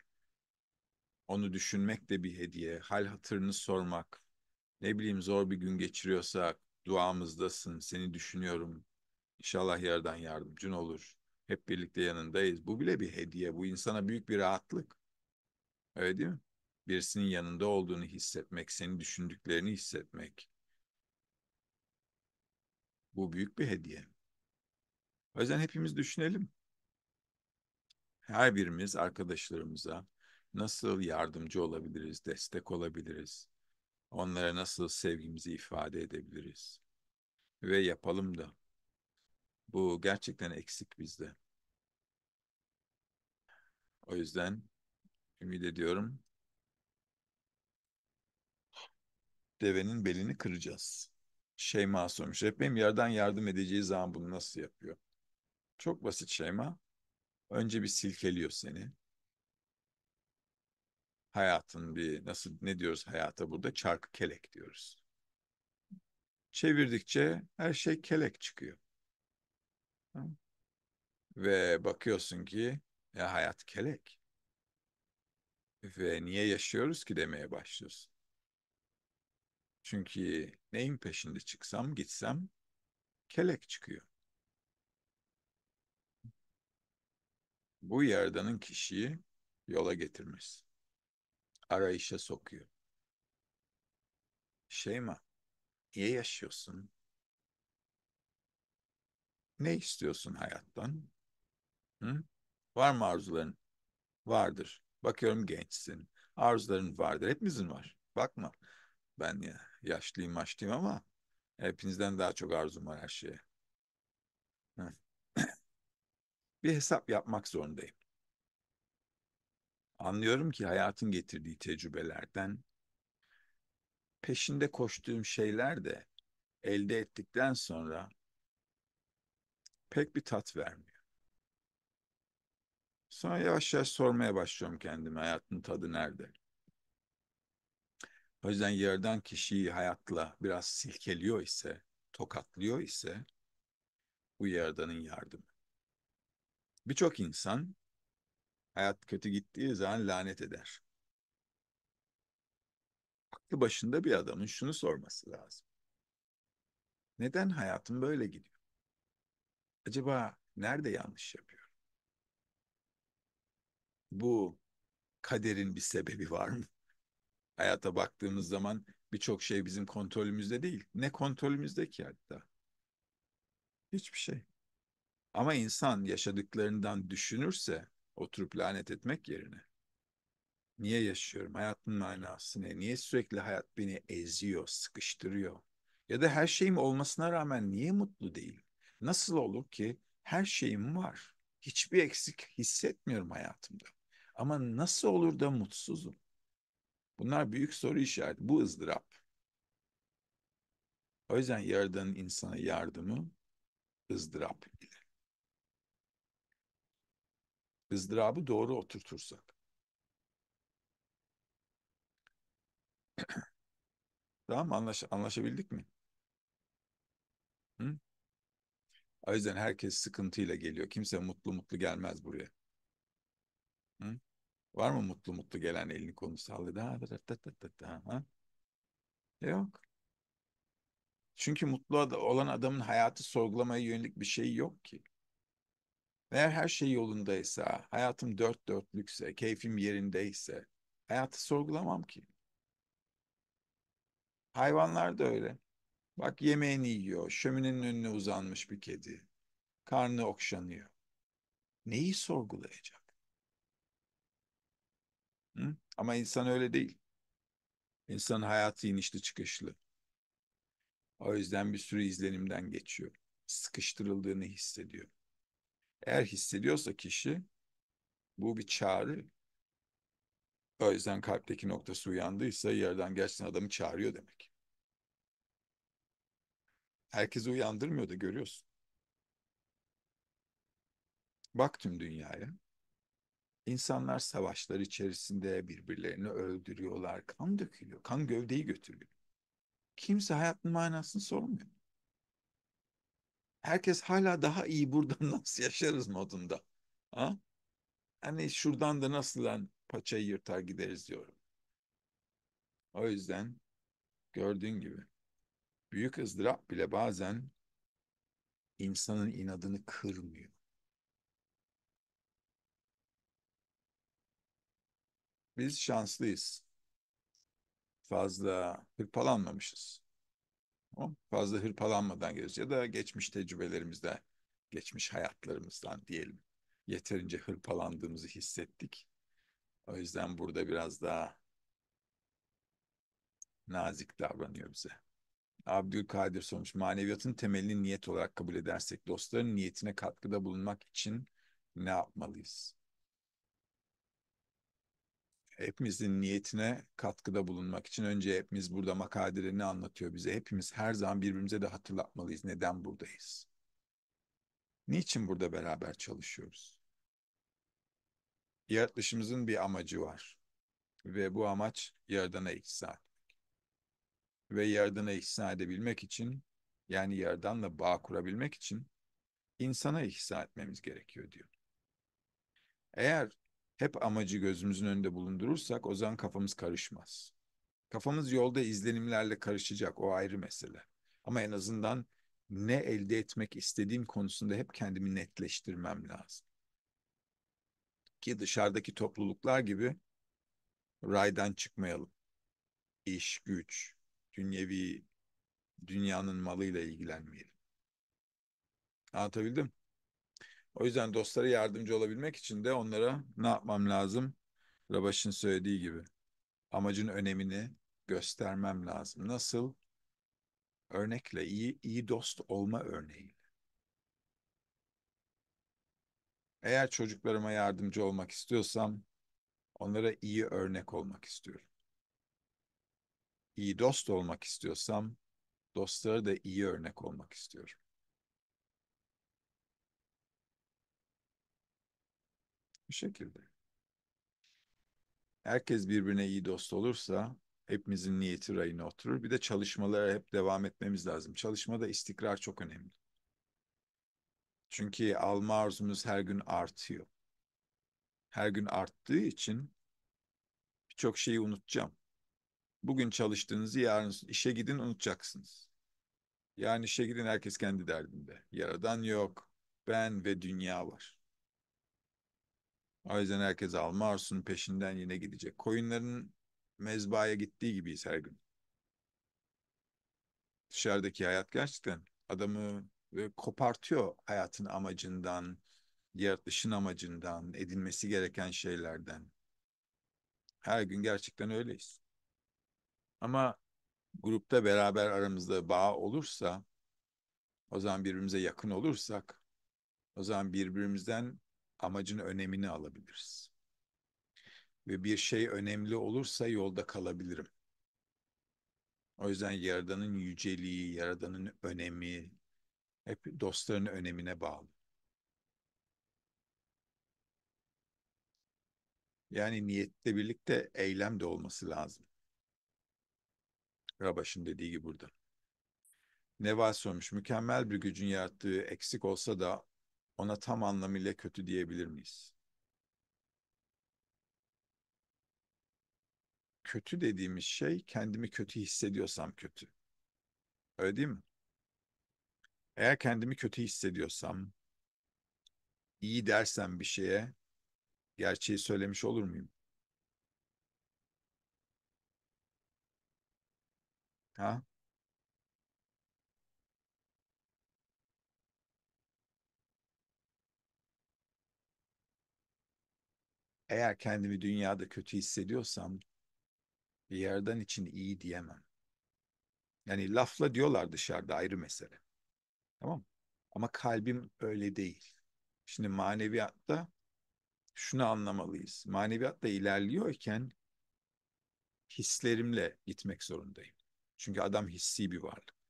Onu düşünmek de bir hediye. Hal hatırını sormak. Ne bileyim zor bir gün geçiriyorsak duamızdasın, seni düşünüyorum. İnşallah yerden yardımcın olur. Hep birlikte yanındayız. Bu bile bir hediye. Bu insana büyük bir rahatlık. Öyle değil mi? Birisinin yanında olduğunu hissetmek, seni düşündüklerini hissetmek. Bu büyük bir hediye. O yüzden hepimiz düşünelim. Her birimiz arkadaşlarımıza nasıl yardımcı olabiliriz, destek olabiliriz? Onlara nasıl sevgimizi ifade edebiliriz? Ve yapalım da. Bu gerçekten eksik bizde. O yüzden ümit ediyorum devenin belini kıracağız. Şeyma sormuş. Efendim yerden yardım edeceği zaman bunu nasıl yapıyor? Çok basit Şeyma. Önce bir silkeliyor seni. Hayatın bir nasıl ne diyoruz hayata burada çarkı kelek diyoruz. Çevirdikçe her şey kelek çıkıyor. Ve bakıyorsun ki ya hayat kelek. Ve niye yaşıyoruz ki demeye başlıyorsun. Çünkü neyin peşinde çıksam gitsem kelek çıkıyor. Bu yerdanın kişiyi yola getirmez. Arayışa sokuyor. Şeyma, niye yaşıyorsun? Ne istiyorsun hayattan? Hı? Var mı arzuların? Vardır. Bakıyorum gençsin. Arzuların vardır. Hepimizin var. Bakma. Ben ya yaşlıyım maçlıyım ama hepinizden daha çok arzum var her şeye. bir hesap yapmak zorundayım. Anlıyorum ki hayatın getirdiği tecrübelerden peşinde koştuğum şeyler de elde ettikten sonra pek bir tat vermiyor. Sonra yavaş yavaş sormaya başlıyorum kendime hayatın tadı nerede? O yüzden yerden kişiyi hayatla biraz silkeliyor ise, tokatlıyor ise bu yerdanın yardımı. Birçok insan hayat kötü gittiği zaman lanet eder. Aklı başında bir adamın şunu sorması lazım. Neden hayatım böyle gidiyor? Acaba nerede yanlış yapıyorum? Bu kaderin bir sebebi var mı? hayata baktığımız zaman birçok şey bizim kontrolümüzde değil. Ne kontrolümüzde ki hatta? Hiçbir şey. Ama insan yaşadıklarından düşünürse oturup lanet etmek yerine niye yaşıyorum? Hayatın manası ne? Niye sürekli hayat beni eziyor, sıkıştırıyor? Ya da her şeyim olmasına rağmen niye mutlu değilim? Nasıl olur ki her şeyim var? Hiçbir eksik hissetmiyorum hayatımda. Ama nasıl olur da mutsuzum? Bunlar büyük soru işareti. Bu ızdırap. O yüzden yaradanın insana yardımı ızdırap ile. ızdırabı doğru oturtursak. tamam mı? Anlaş anlaşabildik mi? Hı? O yüzden herkes sıkıntıyla geliyor. Kimse mutlu mutlu gelmez buraya. Hı? Var mı mutlu mutlu gelen elini kolunu salladı? Ha, ha. Yok. Çünkü mutlu olan adamın hayatı sorgulamaya yönelik bir şey yok ki. Eğer her şey yolundaysa, hayatım dört dörtlükse, keyfim yerindeyse hayatı sorgulamam ki. Hayvanlar da öyle. Bak yemeğini yiyor, şöminenin önüne uzanmış bir kedi. Karnı okşanıyor. Neyi sorgulayacak? Hı? Ama insan öyle değil. İnsanın hayatı inişli çıkışlı. O yüzden bir sürü izlenimden geçiyor. Sıkıştırıldığını hissediyor. Eğer hissediyorsa kişi bu bir çağrı. O yüzden kalpteki noktası uyandıysa yerden gerçekten adamı çağırıyor demek. Herkesi uyandırmıyor da görüyorsun. Bak tüm dünyaya. İnsanlar savaşlar içerisinde birbirlerini öldürüyorlar. Kan dökülüyor. Kan gövdeyi götürüyor. Kimse hayatın manasını sormuyor. Herkes hala daha iyi buradan nasıl yaşarız modunda. Ha? Hani şuradan da nasıl lan paçayı yırtar gideriz diyorum. O yüzden gördüğün gibi büyük ızdırap bile bazen insanın inadını kırmıyor. Biz şanslıyız. Fazla hırpalanmamışız. Fazla hırpalanmadan geliyoruz ya da geçmiş tecrübelerimizde, geçmiş hayatlarımızdan diyelim. Yeterince hırpalandığımızı hissettik. O yüzden burada biraz daha nazik davranıyor bize. Abdülkadir sormuş. Maneviyatın temelini niyet olarak kabul edersek dostların niyetine katkıda bulunmak için ne yapmalıyız? hepimizin niyetine katkıda bulunmak için önce hepimiz burada makadire anlatıyor bize? Hepimiz her zaman birbirimize de hatırlatmalıyız neden buradayız. Niçin burada beraber çalışıyoruz? Yaratılışımızın bir amacı var ve bu amaç yardana ihsan ve yardana ihsan edebilmek için yani yardanla bağ kurabilmek için insana ihsan etmemiz gerekiyor diyor. Eğer hep amacı gözümüzün önünde bulundurursak o zaman kafamız karışmaz. Kafamız yolda izlenimlerle karışacak o ayrı mesele. Ama en azından ne elde etmek istediğim konusunda hep kendimi netleştirmem lazım. Ki dışarıdaki topluluklar gibi raydan çıkmayalım. İş, güç, dünyevi, dünyanın malıyla ilgilenmeyelim. Anlatabildim? O yüzden dostlara yardımcı olabilmek için de onlara ne yapmam lazım? Rabaş'ın söylediği gibi. Amacın önemini göstermem lazım. Nasıl? Örnekle, iyi, iyi dost olma örneğiyle. Eğer çocuklarıma yardımcı olmak istiyorsam onlara iyi örnek olmak istiyorum. İyi dost olmak istiyorsam dostlara da iyi örnek olmak istiyorum. bir şekilde. Herkes birbirine iyi dost olursa hepimizin niyeti rayına oturur. Bir de çalışmalara hep devam etmemiz lazım. Çalışmada istikrar çok önemli. Çünkü alma arzumuz her gün artıyor. Her gün arttığı için birçok şeyi unutacağım. Bugün çalıştığınızı yarın işe gidin unutacaksınız. Yani işe gidin herkes kendi derdinde. Yaradan yok, ben ve dünya var. O yüzden herkes alma arsunun peşinden yine gidecek. Koyunların mezbaya gittiği gibiyiz her gün. Dışarıdaki hayat gerçekten adamı ve kopartıyor hayatın amacından, yaratışın amacından, edilmesi gereken şeylerden. Her gün gerçekten öyleyiz. Ama grupta beraber aramızda bağ olursa, o zaman birbirimize yakın olursak, o zaman birbirimizden amacın önemini alabiliriz. Ve bir şey önemli olursa yolda kalabilirim. O yüzden Yaradan'ın yüceliği, Yaradan'ın önemi hep dostların önemine bağlı. Yani niyetle birlikte eylem de olması lazım. Rabaş'ın dediği gibi burada. Neval sormuş. Mükemmel bir gücün yarattığı eksik olsa da ona tam anlamıyla kötü diyebilir miyiz? Kötü dediğimiz şey kendimi kötü hissediyorsam kötü. Öyle değil mi? Eğer kendimi kötü hissediyorsam, iyi dersem bir şeye gerçeği söylemiş olur muyum? Ha? eğer kendimi dünyada kötü hissediyorsam bir yerden için iyi diyemem. Yani lafla diyorlar dışarıda ayrı mesele. Tamam mı? Ama kalbim öyle değil. Şimdi maneviyatta şunu anlamalıyız. Maneviyatta ilerliyorken hislerimle gitmek zorundayım. Çünkü adam hissi bir varlık.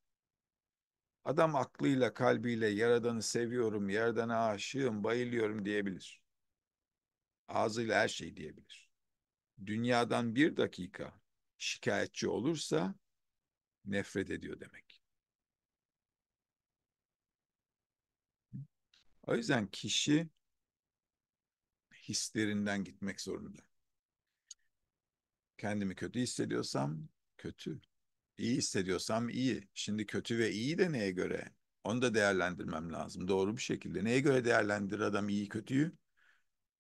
Adam aklıyla, kalbiyle yaradanı seviyorum, yaradana aşığım, bayılıyorum diyebilir ağzıyla her şeyi diyebilir. Dünyadan bir dakika şikayetçi olursa nefret ediyor demek. O yüzden kişi hislerinden gitmek zorunda. Kendimi kötü hissediyorsam kötü. İyi hissediyorsam iyi. Şimdi kötü ve iyi de neye göre? Onu da değerlendirmem lazım. Doğru bir şekilde. Neye göre değerlendirir adam iyi kötüyü?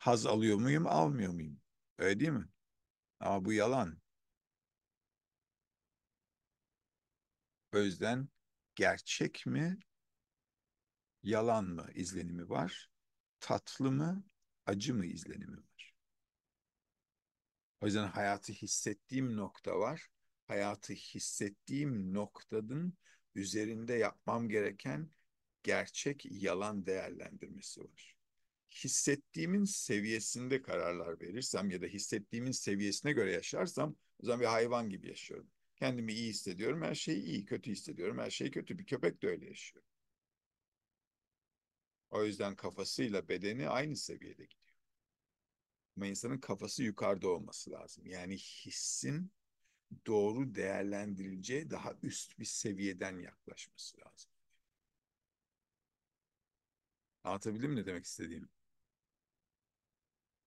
haz alıyor muyum, almıyor muyum? Öyle değil mi? Ama bu yalan. O yüzden gerçek mi, yalan mı izlenimi var? Tatlı mı, acı mı izlenimi var? O yüzden hayatı hissettiğim nokta var. Hayatı hissettiğim noktanın üzerinde yapmam gereken gerçek yalan değerlendirmesi var hissettiğimin seviyesinde kararlar verirsem ya da hissettiğimin seviyesine göre yaşarsam o zaman bir hayvan gibi yaşıyorum. Kendimi iyi hissediyorum, her şeyi iyi. Kötü hissediyorum, her şeyi kötü. Bir köpek de öyle yaşıyor. O yüzden kafasıyla bedeni aynı seviyede gidiyor. Ama insanın kafası yukarıda olması lazım. Yani hissin doğru değerlendirileceği daha üst bir seviyeden yaklaşması lazım. Anlatabildim ne demek istediğimi?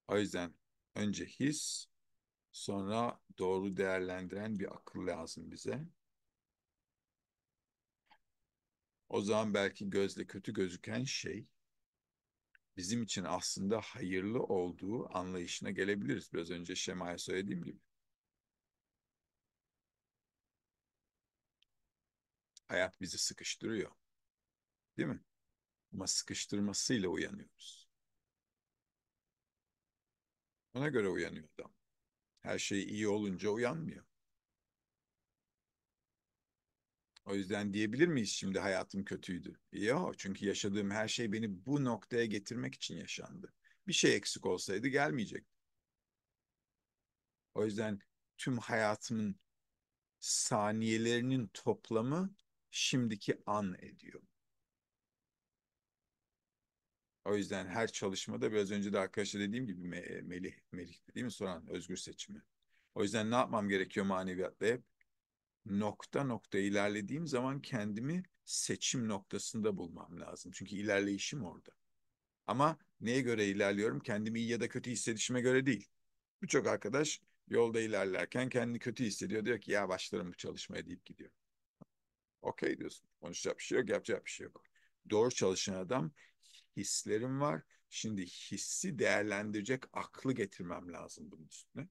O yüzden önce his, sonra doğru değerlendiren bir akıl lazım bize. O zaman belki gözle kötü gözüken şey bizim için aslında hayırlı olduğu anlayışına gelebiliriz. Biraz önce Şema'ya söylediğim gibi. Hayat bizi sıkıştırıyor. Değil mi? Ama sıkıştırmasıyla uyanıyoruz. Ona göre uyanıyor adam. Her şey iyi olunca uyanmıyor. O yüzden diyebilir miyiz şimdi hayatım kötüydü? Yok çünkü yaşadığım her şey beni bu noktaya getirmek için yaşandı. Bir şey eksik olsaydı gelmeyecek. O yüzden tüm hayatımın saniyelerinin toplamı şimdiki an ediyor. O yüzden her çalışmada biraz önce de arkadaşa dediğim gibi e, Melih, Melih değil mi soran özgür seçimi. O yüzden ne yapmam gerekiyor maneviyatta hep? Nokta nokta ilerlediğim zaman kendimi seçim noktasında bulmam lazım. Çünkü ilerleyişim orada. Ama neye göre ilerliyorum? Kendimi iyi ya da kötü hissedişime göre değil. Birçok arkadaş yolda ilerlerken kendini kötü hissediyor. Diyor ki ya başlarım bu çalışmaya deyip gidiyor. Okey diyorsun. Konuşacak bir şey yok, yapacak bir şey yok. Doğru çalışan adam hislerim var. Şimdi hissi değerlendirecek aklı getirmem lazım bunun üstüne.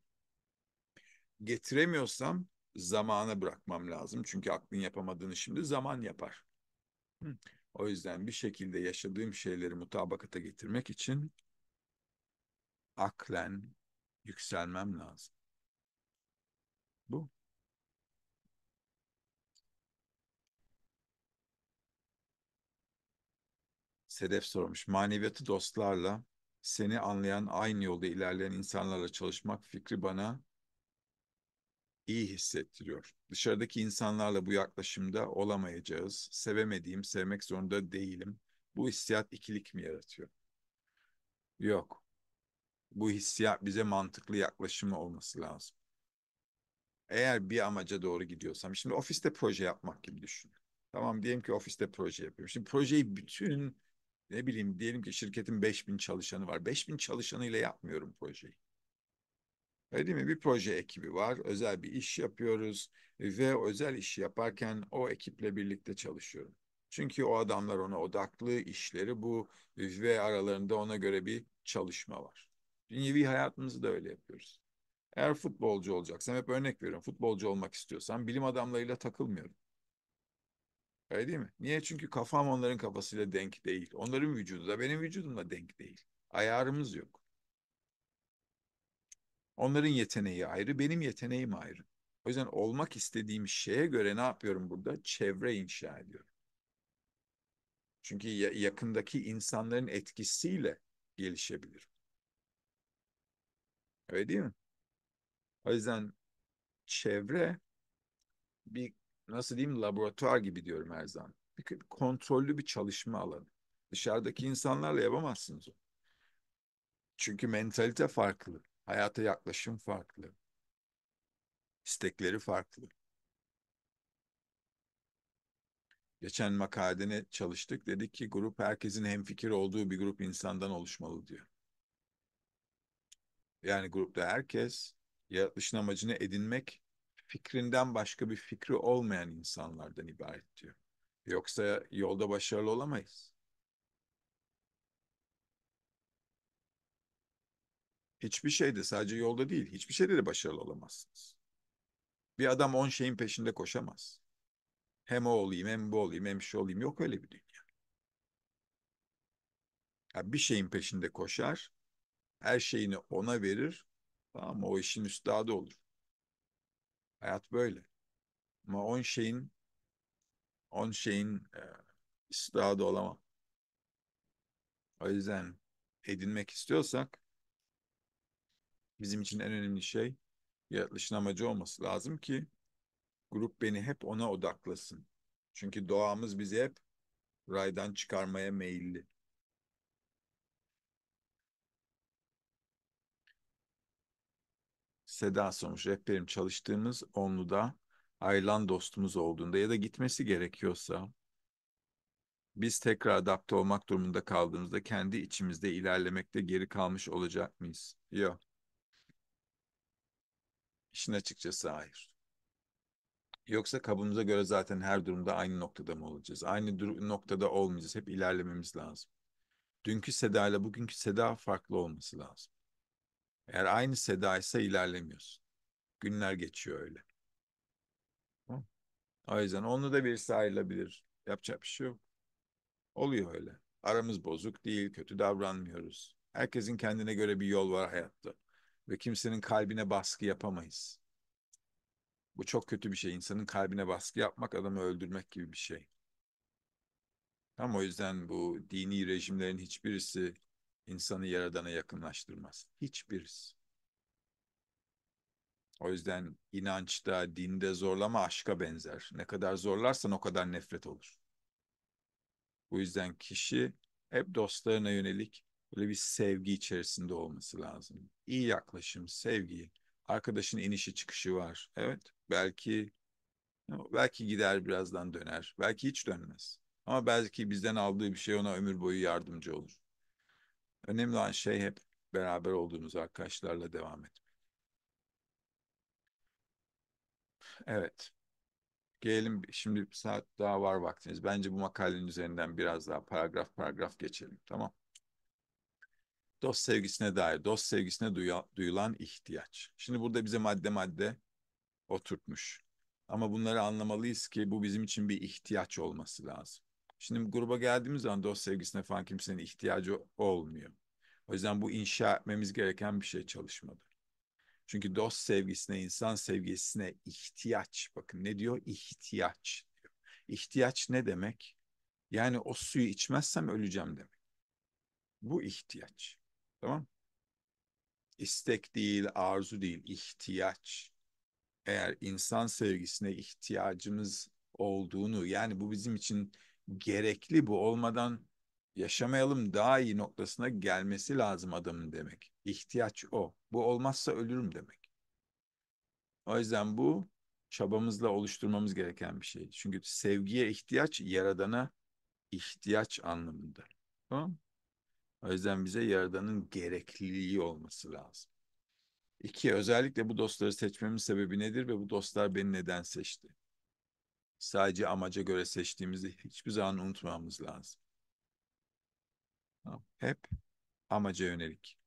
Getiremiyorsam zamana bırakmam lazım. Çünkü aklın yapamadığını şimdi zaman yapar. O yüzden bir şekilde yaşadığım şeyleri mutabakata getirmek için aklen yükselmem lazım. Bu. Sedef sormuş. Maneviyatı dostlarla seni anlayan, aynı yolda ilerleyen insanlarla çalışmak fikri bana iyi hissettiriyor. Dışarıdaki insanlarla bu yaklaşımda olamayacağız. Sevemediğim, sevmek zorunda değilim. Bu hissiyat ikilik mi yaratıyor? Yok. Bu hissiyat bize mantıklı yaklaşımı olması lazım. Eğer bir amaca doğru gidiyorsam, şimdi ofiste proje yapmak gibi düşün. Tamam diyelim ki ofiste proje yapıyorum. Şimdi projeyi bütün ne bileyim diyelim ki şirketin 5000 çalışanı var. 5000 çalışanıyla yapmıyorum projeyi. Öyle değil mi? Bir proje ekibi var. Özel bir iş yapıyoruz ve özel işi yaparken o ekiple birlikte çalışıyorum. Çünkü o adamlar ona odaklı, işleri bu ve aralarında ona göre bir çalışma var. Dünyevi hayatımızı da öyle yapıyoruz. Eğer futbolcu olacaksam hep örnek veriyorum. Futbolcu olmak istiyorsam bilim adamlarıyla takılmıyorum. Öyle değil mi? Niye? Çünkü kafam onların kafasıyla denk değil. Onların vücudu da benim vücudumla denk değil. Ayarımız yok. Onların yeteneği ayrı, benim yeteneğim ayrı. O yüzden olmak istediğim şeye göre ne yapıyorum burada? Çevre inşa ediyorum. Çünkü yakındaki insanların etkisiyle gelişebilirim. Öyle değil mi? O yüzden çevre bir nasıl diyeyim laboratuvar gibi diyorum her zaman. Bir, kontrollü bir çalışma alanı. Dışarıdaki insanlarla yapamazsınız onu. Çünkü mentalite farklı. Hayata yaklaşım farklı. istekleri farklı. Geçen makalede çalıştık. Dedik ki grup herkesin hemfikir olduğu bir grup insandan oluşmalı diyor. Yani grupta herkes yaratılışın amacını edinmek fikrinden başka bir fikri olmayan insanlardan ibaret diyor. Yoksa yolda başarılı olamayız. Hiçbir şeyde sadece yolda değil, hiçbir şeyde de başarılı olamazsınız. Bir adam on şeyin peşinde koşamaz. Hem o olayım, hem bu olayım, hem şu olayım. Yok öyle bir dünya. Yani bir şeyin peşinde koşar, her şeyini ona verir, tamam mı? O işin üstadı olur. Hayat böyle. Ama on şeyin on şeyin e, istidadı olamam. O yüzden edinmek istiyorsak bizim için en önemli şey yaratılışın amacı olması lazım ki grup beni hep ona odaklasın. Çünkü doğamız bizi hep raydan çıkarmaya meyilli. Seda sonuç rehberim çalıştığımız onlu da ayrılan dostumuz olduğunda ya da gitmesi gerekiyorsa biz tekrar adapte olmak durumunda kaldığımızda kendi içimizde ilerlemekte geri kalmış olacak mıyız? Yok. İşin açıkçası hayır. Yoksa kabımıza göre zaten her durumda aynı noktada mı olacağız? Aynı noktada olmayacağız. Hep ilerlememiz lazım. Dünkü Seda ile bugünkü Seda farklı olması lazım. Eğer aynı seda ise ilerlemiyorsun. Günler geçiyor öyle. O yüzden onu da birisi ayrılabilir. Yapacak bir şey yok. Oluyor öyle. Aramız bozuk değil, kötü davranmıyoruz. Herkesin kendine göre bir yol var hayatta. Ve kimsenin kalbine baskı yapamayız. Bu çok kötü bir şey. İnsanın kalbine baskı yapmak adamı öldürmek gibi bir şey. Tam o yüzden bu dini rejimlerin hiçbirisi insanı Yaradan'a yakınlaştırmaz. Hiçbiriz. O yüzden inançta, dinde zorlama aşka benzer. Ne kadar zorlarsan o kadar nefret olur. Bu yüzden kişi hep dostlarına yönelik böyle bir sevgi içerisinde olması lazım. İyi yaklaşım, sevgi. Arkadaşın inişi çıkışı var. Evet, belki belki gider birazdan döner. Belki hiç dönmez. Ama belki bizden aldığı bir şey ona ömür boyu yardımcı olur. Önemli olan şey hep beraber olduğunuz arkadaşlarla devam etmek. Evet. Gelelim şimdi bir saat daha var vaktiniz. Bence bu makalenin üzerinden biraz daha paragraf paragraf geçelim. Tamam. Dost sevgisine dair, dost sevgisine duyulan ihtiyaç. Şimdi burada bize madde madde oturtmuş. Ama bunları anlamalıyız ki bu bizim için bir ihtiyaç olması lazım. Şimdi gruba geldiğimiz zaman dost sevgisine falan kimsenin ihtiyacı olmuyor. O yüzden bu inşa etmemiz gereken bir şey çalışmadır. Çünkü dost sevgisine, insan sevgisine ihtiyaç. Bakın ne diyor? İhtiyaç diyor. İhtiyaç ne demek? Yani o suyu içmezsem öleceğim demek. Bu ihtiyaç. Tamam İstek değil, arzu değil, ihtiyaç. Eğer insan sevgisine ihtiyacımız olduğunu, yani bu bizim için gerekli bu olmadan yaşamayalım daha iyi noktasına gelmesi lazım adamın demek. İhtiyaç o. Bu olmazsa ölürüm demek. O yüzden bu çabamızla oluşturmamız gereken bir şey. Çünkü sevgiye ihtiyaç yaradana ihtiyaç anlamında. Tamam? O yüzden bize yaradanın gerekliliği olması lazım. İki, özellikle bu dostları seçmemin sebebi nedir ve bu dostlar beni neden seçti? sadece amaca göre seçtiğimizi hiçbir zaman unutmamamız lazım. Hep amaca yönelik.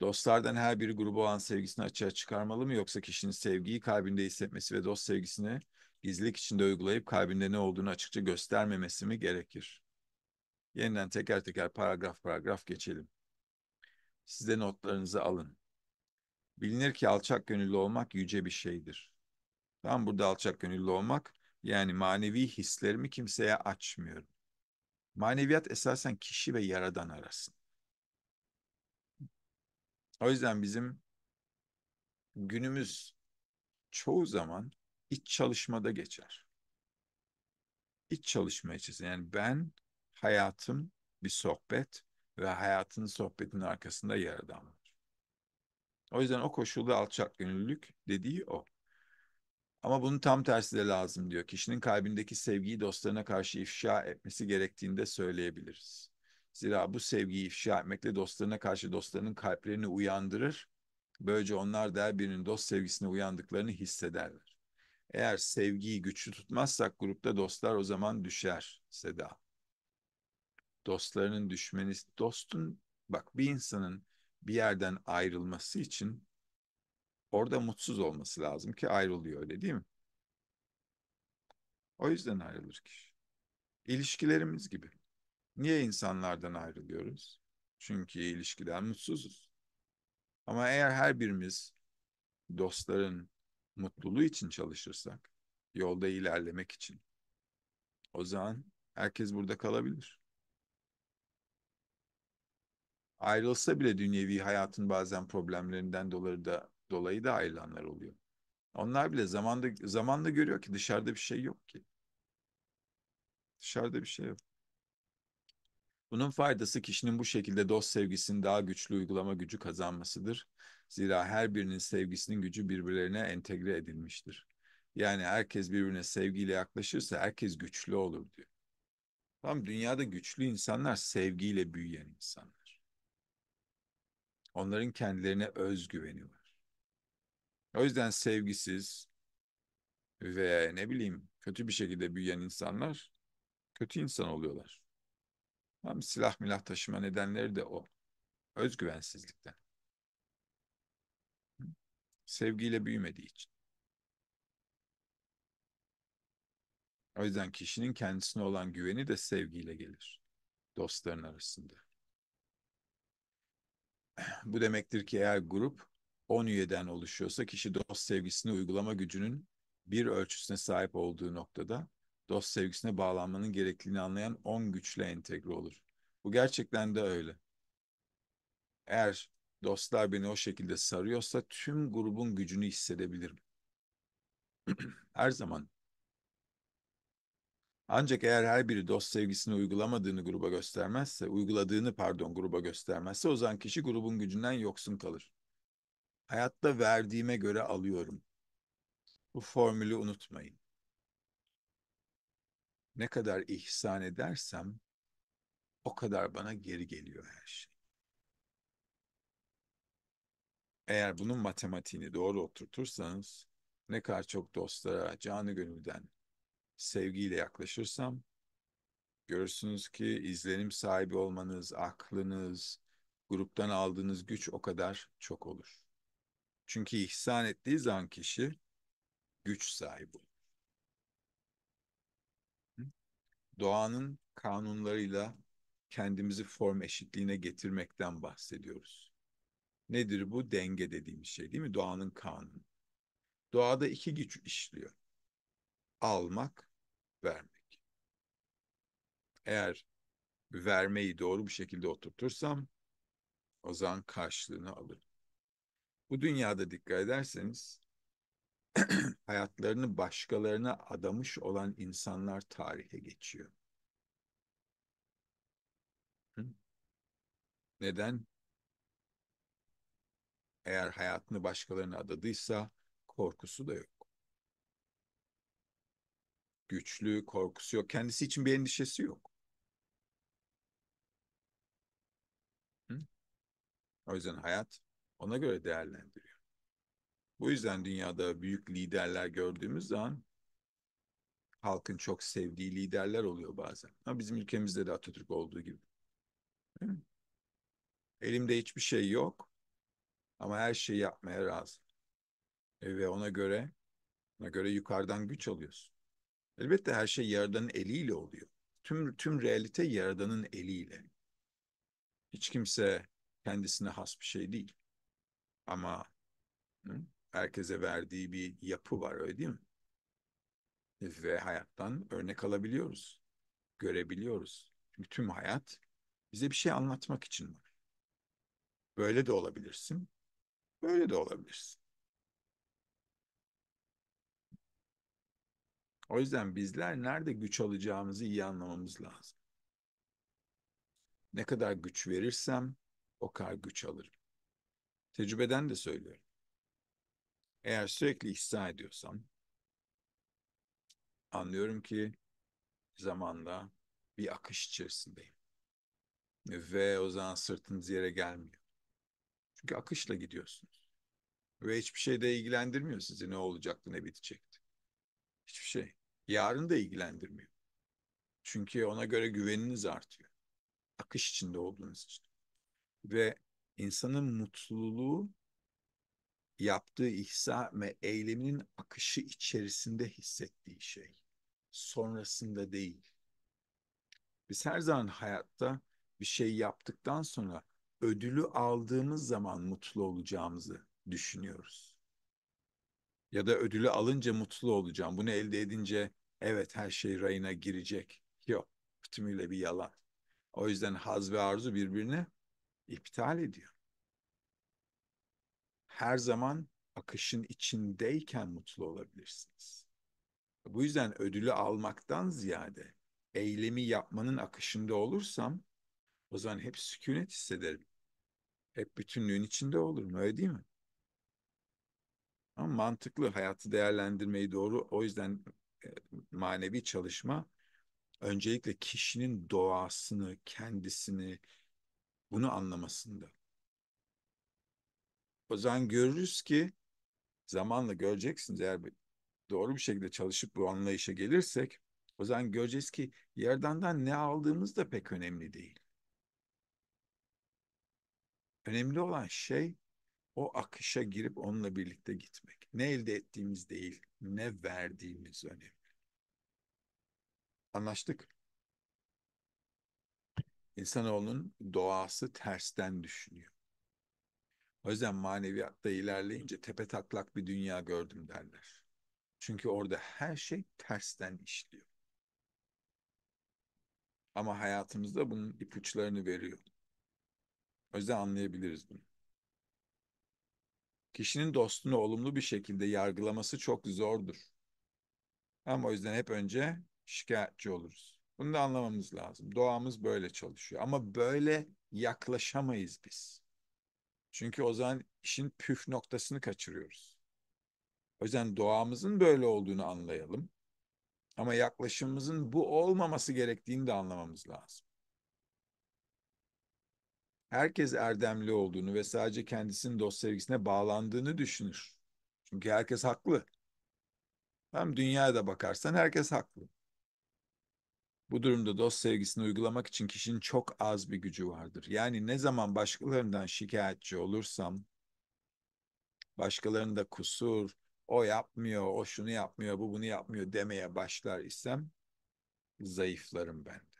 Dostlardan her bir grubu olan sevgisini açığa çıkarmalı mı yoksa kişinin sevgiyi kalbinde hissetmesi ve dost sevgisini gizlilik içinde uygulayıp kalbinde ne olduğunu açıkça göstermemesi mi gerekir? Yeniden teker teker paragraf paragraf geçelim. Siz de notlarınızı alın. Bilinir ki alçak gönüllü olmak yüce bir şeydir. Tam burada alçak gönüllü olmak yani manevi hislerimi kimseye açmıyorum. Maneviyat esasen kişi ve yaradan arasında. O yüzden bizim günümüz çoğu zaman iç çalışmada geçer. İç çalışma içerisinde yani ben hayatım bir sohbet ve hayatın sohbetinin arkasında yaradan var. O yüzden o koşulda alçak gönüllülük dediği o. Ama bunun tam tersi de lazım diyor. Kişinin kalbindeki sevgiyi dostlarına karşı ifşa etmesi gerektiğini de söyleyebiliriz. Zira bu sevgiyi ifşa etmekle dostlarına karşı dostlarının kalplerini uyandırır. Böylece onlar da birinin dost sevgisine uyandıklarını hissederler. Eğer sevgiyi güçlü tutmazsak grupta dostlar o zaman düşer Seda. Dostlarının düşmeniz, dostun bak bir insanın bir yerden ayrılması için orada mutsuz olması lazım ki ayrılıyor öyle değil mi? O yüzden ayrılır kişi. İlişkilerimiz gibi. Niye insanlardan ayrılıyoruz? Çünkü ilişkiden mutsuzuz. Ama eğer her birimiz dostların mutluluğu için çalışırsak, yolda ilerlemek için, o zaman herkes burada kalabilir. Ayrılsa bile dünyevi hayatın bazen problemlerinden dolayı da dolayı da ayrılanlar oluyor. Onlar bile zamanda zamanla görüyor ki dışarıda bir şey yok ki. Dışarıda bir şey yok. Bunun faydası kişinin bu şekilde dost sevgisinin daha güçlü uygulama gücü kazanmasıdır. Zira her birinin sevgisinin gücü birbirlerine entegre edilmiştir. Yani herkes birbirine sevgiyle yaklaşırsa herkes güçlü olur diyor. Tam dünyada güçlü insanlar sevgiyle büyüyen insanlar. Onların kendilerine özgüveni var. O yüzden sevgisiz ve ne bileyim kötü bir şekilde büyüyen insanlar kötü insan oluyorlar. Tam silah milah taşıma nedenleri de o. Özgüvensizlikten. Sevgiyle büyümediği için. O yüzden kişinin kendisine olan güveni de sevgiyle gelir. Dostların arasında. Bu demektir ki eğer grup 10 üyeden oluşuyorsa kişi dost sevgisini uygulama gücünün bir ölçüsüne sahip olduğu noktada dost sevgisine bağlanmanın gerekliliğini anlayan 10 güçle entegre olur. Bu gerçekten de öyle. Eğer dostlar beni o şekilde sarıyorsa tüm grubun gücünü hissedebilirim. her zaman. Ancak eğer her biri dost sevgisini uygulamadığını gruba göstermezse, uyguladığını pardon gruba göstermezse o zaman kişi grubun gücünden yoksun kalır hayatta verdiğime göre alıyorum. Bu formülü unutmayın. Ne kadar ihsan edersem o kadar bana geri geliyor her şey. Eğer bunun matematiğini doğru oturtursanız ne kadar çok dostlara canı gönülden sevgiyle yaklaşırsam görürsünüz ki izlenim sahibi olmanız, aklınız, gruptan aldığınız güç o kadar çok olur. Çünkü ihsan ettiği zaman kişi güç sahibi. Doğanın kanunlarıyla kendimizi form eşitliğine getirmekten bahsediyoruz. Nedir bu denge dediğimiz şey değil mi? Doğanın kanunu. Doğada iki güç işliyor. Almak, vermek. Eğer vermeyi doğru bir şekilde oturtursam o zaman karşılığını alırım bu dünyada dikkat ederseniz hayatlarını başkalarına adamış olan insanlar tarihe geçiyor. Neden? Eğer hayatını başkalarına adadıysa korkusu da yok. Güçlü, korkusu yok. Kendisi için bir endişesi yok. Hı? O yüzden hayat ona göre değerlendiriyor. Bu yüzden dünyada büyük liderler gördüğümüz zaman halkın çok sevdiği liderler oluyor bazen. Ama bizim ülkemizde de Atatürk olduğu gibi. Elimde hiçbir şey yok ama her şeyi yapmaya razı. E ve ona göre ona göre yukarıdan güç alıyorsun. Elbette her şey yaradanın eliyle oluyor. Tüm tüm realite yaradanın eliyle. Hiç kimse kendisine has bir şey değil. Ama herkese verdiği bir yapı var öyle değil mi? Ve hayattan örnek alabiliyoruz. Görebiliyoruz. Çünkü tüm hayat bize bir şey anlatmak için var. Böyle de olabilirsin. Böyle de olabilirsin. O yüzden bizler nerede güç alacağımızı iyi anlamamız lazım. Ne kadar güç verirsem o kadar güç alırım. Tecrübeden de söylüyorum. Eğer sürekli ihsa ediyorsam anlıyorum ki zamanda bir akış içerisindeyim. Ve o zaman sırtınız yere gelmiyor. Çünkü akışla gidiyorsunuz. Ve hiçbir şey de ilgilendirmiyor sizi ne olacaktı ne bitecekti. Hiçbir şey. Yarın da ilgilendirmiyor. Çünkü ona göre güveniniz artıyor. Akış içinde olduğunuz için. Ve insanın mutluluğu yaptığı ihsa ve eyleminin akışı içerisinde hissettiği şey. Sonrasında değil. Biz her zaman hayatta bir şey yaptıktan sonra ödülü aldığımız zaman mutlu olacağımızı düşünüyoruz. Ya da ödülü alınca mutlu olacağım. Bunu elde edince evet her şey rayına girecek. Yok. Tümüyle bir yalan. O yüzden haz ve arzu birbirine iptal ediyor. Her zaman akışın içindeyken mutlu olabilirsiniz. Bu yüzden ödülü almaktan ziyade eylemi yapmanın akışında olursam o zaman hep sükunet hissederim. Hep bütünlüğün içinde olurum öyle değil mi? Ama mantıklı hayatı değerlendirmeyi doğru o yüzden e, manevi çalışma öncelikle kişinin doğasını, kendisini, bunu anlamasında. O zaman görürüz ki zamanla göreceksiniz eğer doğru bir şekilde çalışıp bu anlayışa gelirsek o zaman göreceğiz ki yerdandan ne aldığımız da pek önemli değil. Önemli olan şey o akışa girip onunla birlikte gitmek. Ne elde ettiğimiz değil, ne verdiğimiz önemli. Anlaştık. İnsanoğlunun doğası tersten düşünüyor. O yüzden maneviyatta ilerleyince tepe taklak bir dünya gördüm derler. Çünkü orada her şey tersten işliyor. Ama hayatımızda bunun ipuçlarını veriyor. O yüzden anlayabiliriz bunu. Kişinin dostunu olumlu bir şekilde yargılaması çok zordur. Ama o yüzden hep önce şikayetçi oluruz. Bunu da anlamamız lazım. Doğamız böyle çalışıyor. Ama böyle yaklaşamayız biz. Çünkü o zaman işin püf noktasını kaçırıyoruz. O yüzden doğamızın böyle olduğunu anlayalım. Ama yaklaşımımızın bu olmaması gerektiğini de anlamamız lazım. Herkes erdemli olduğunu ve sadece kendisinin dost sevgisine bağlandığını düşünür. Çünkü herkes haklı. Hem dünyaya da bakarsan herkes haklı. Bu durumda dost sevgisini uygulamak için kişinin çok az bir gücü vardır. Yani ne zaman başkalarından şikayetçi olursam, başkalarında kusur, o yapmıyor, o şunu yapmıyor, bu bunu yapmıyor demeye başlar isem zayıflarım ben de.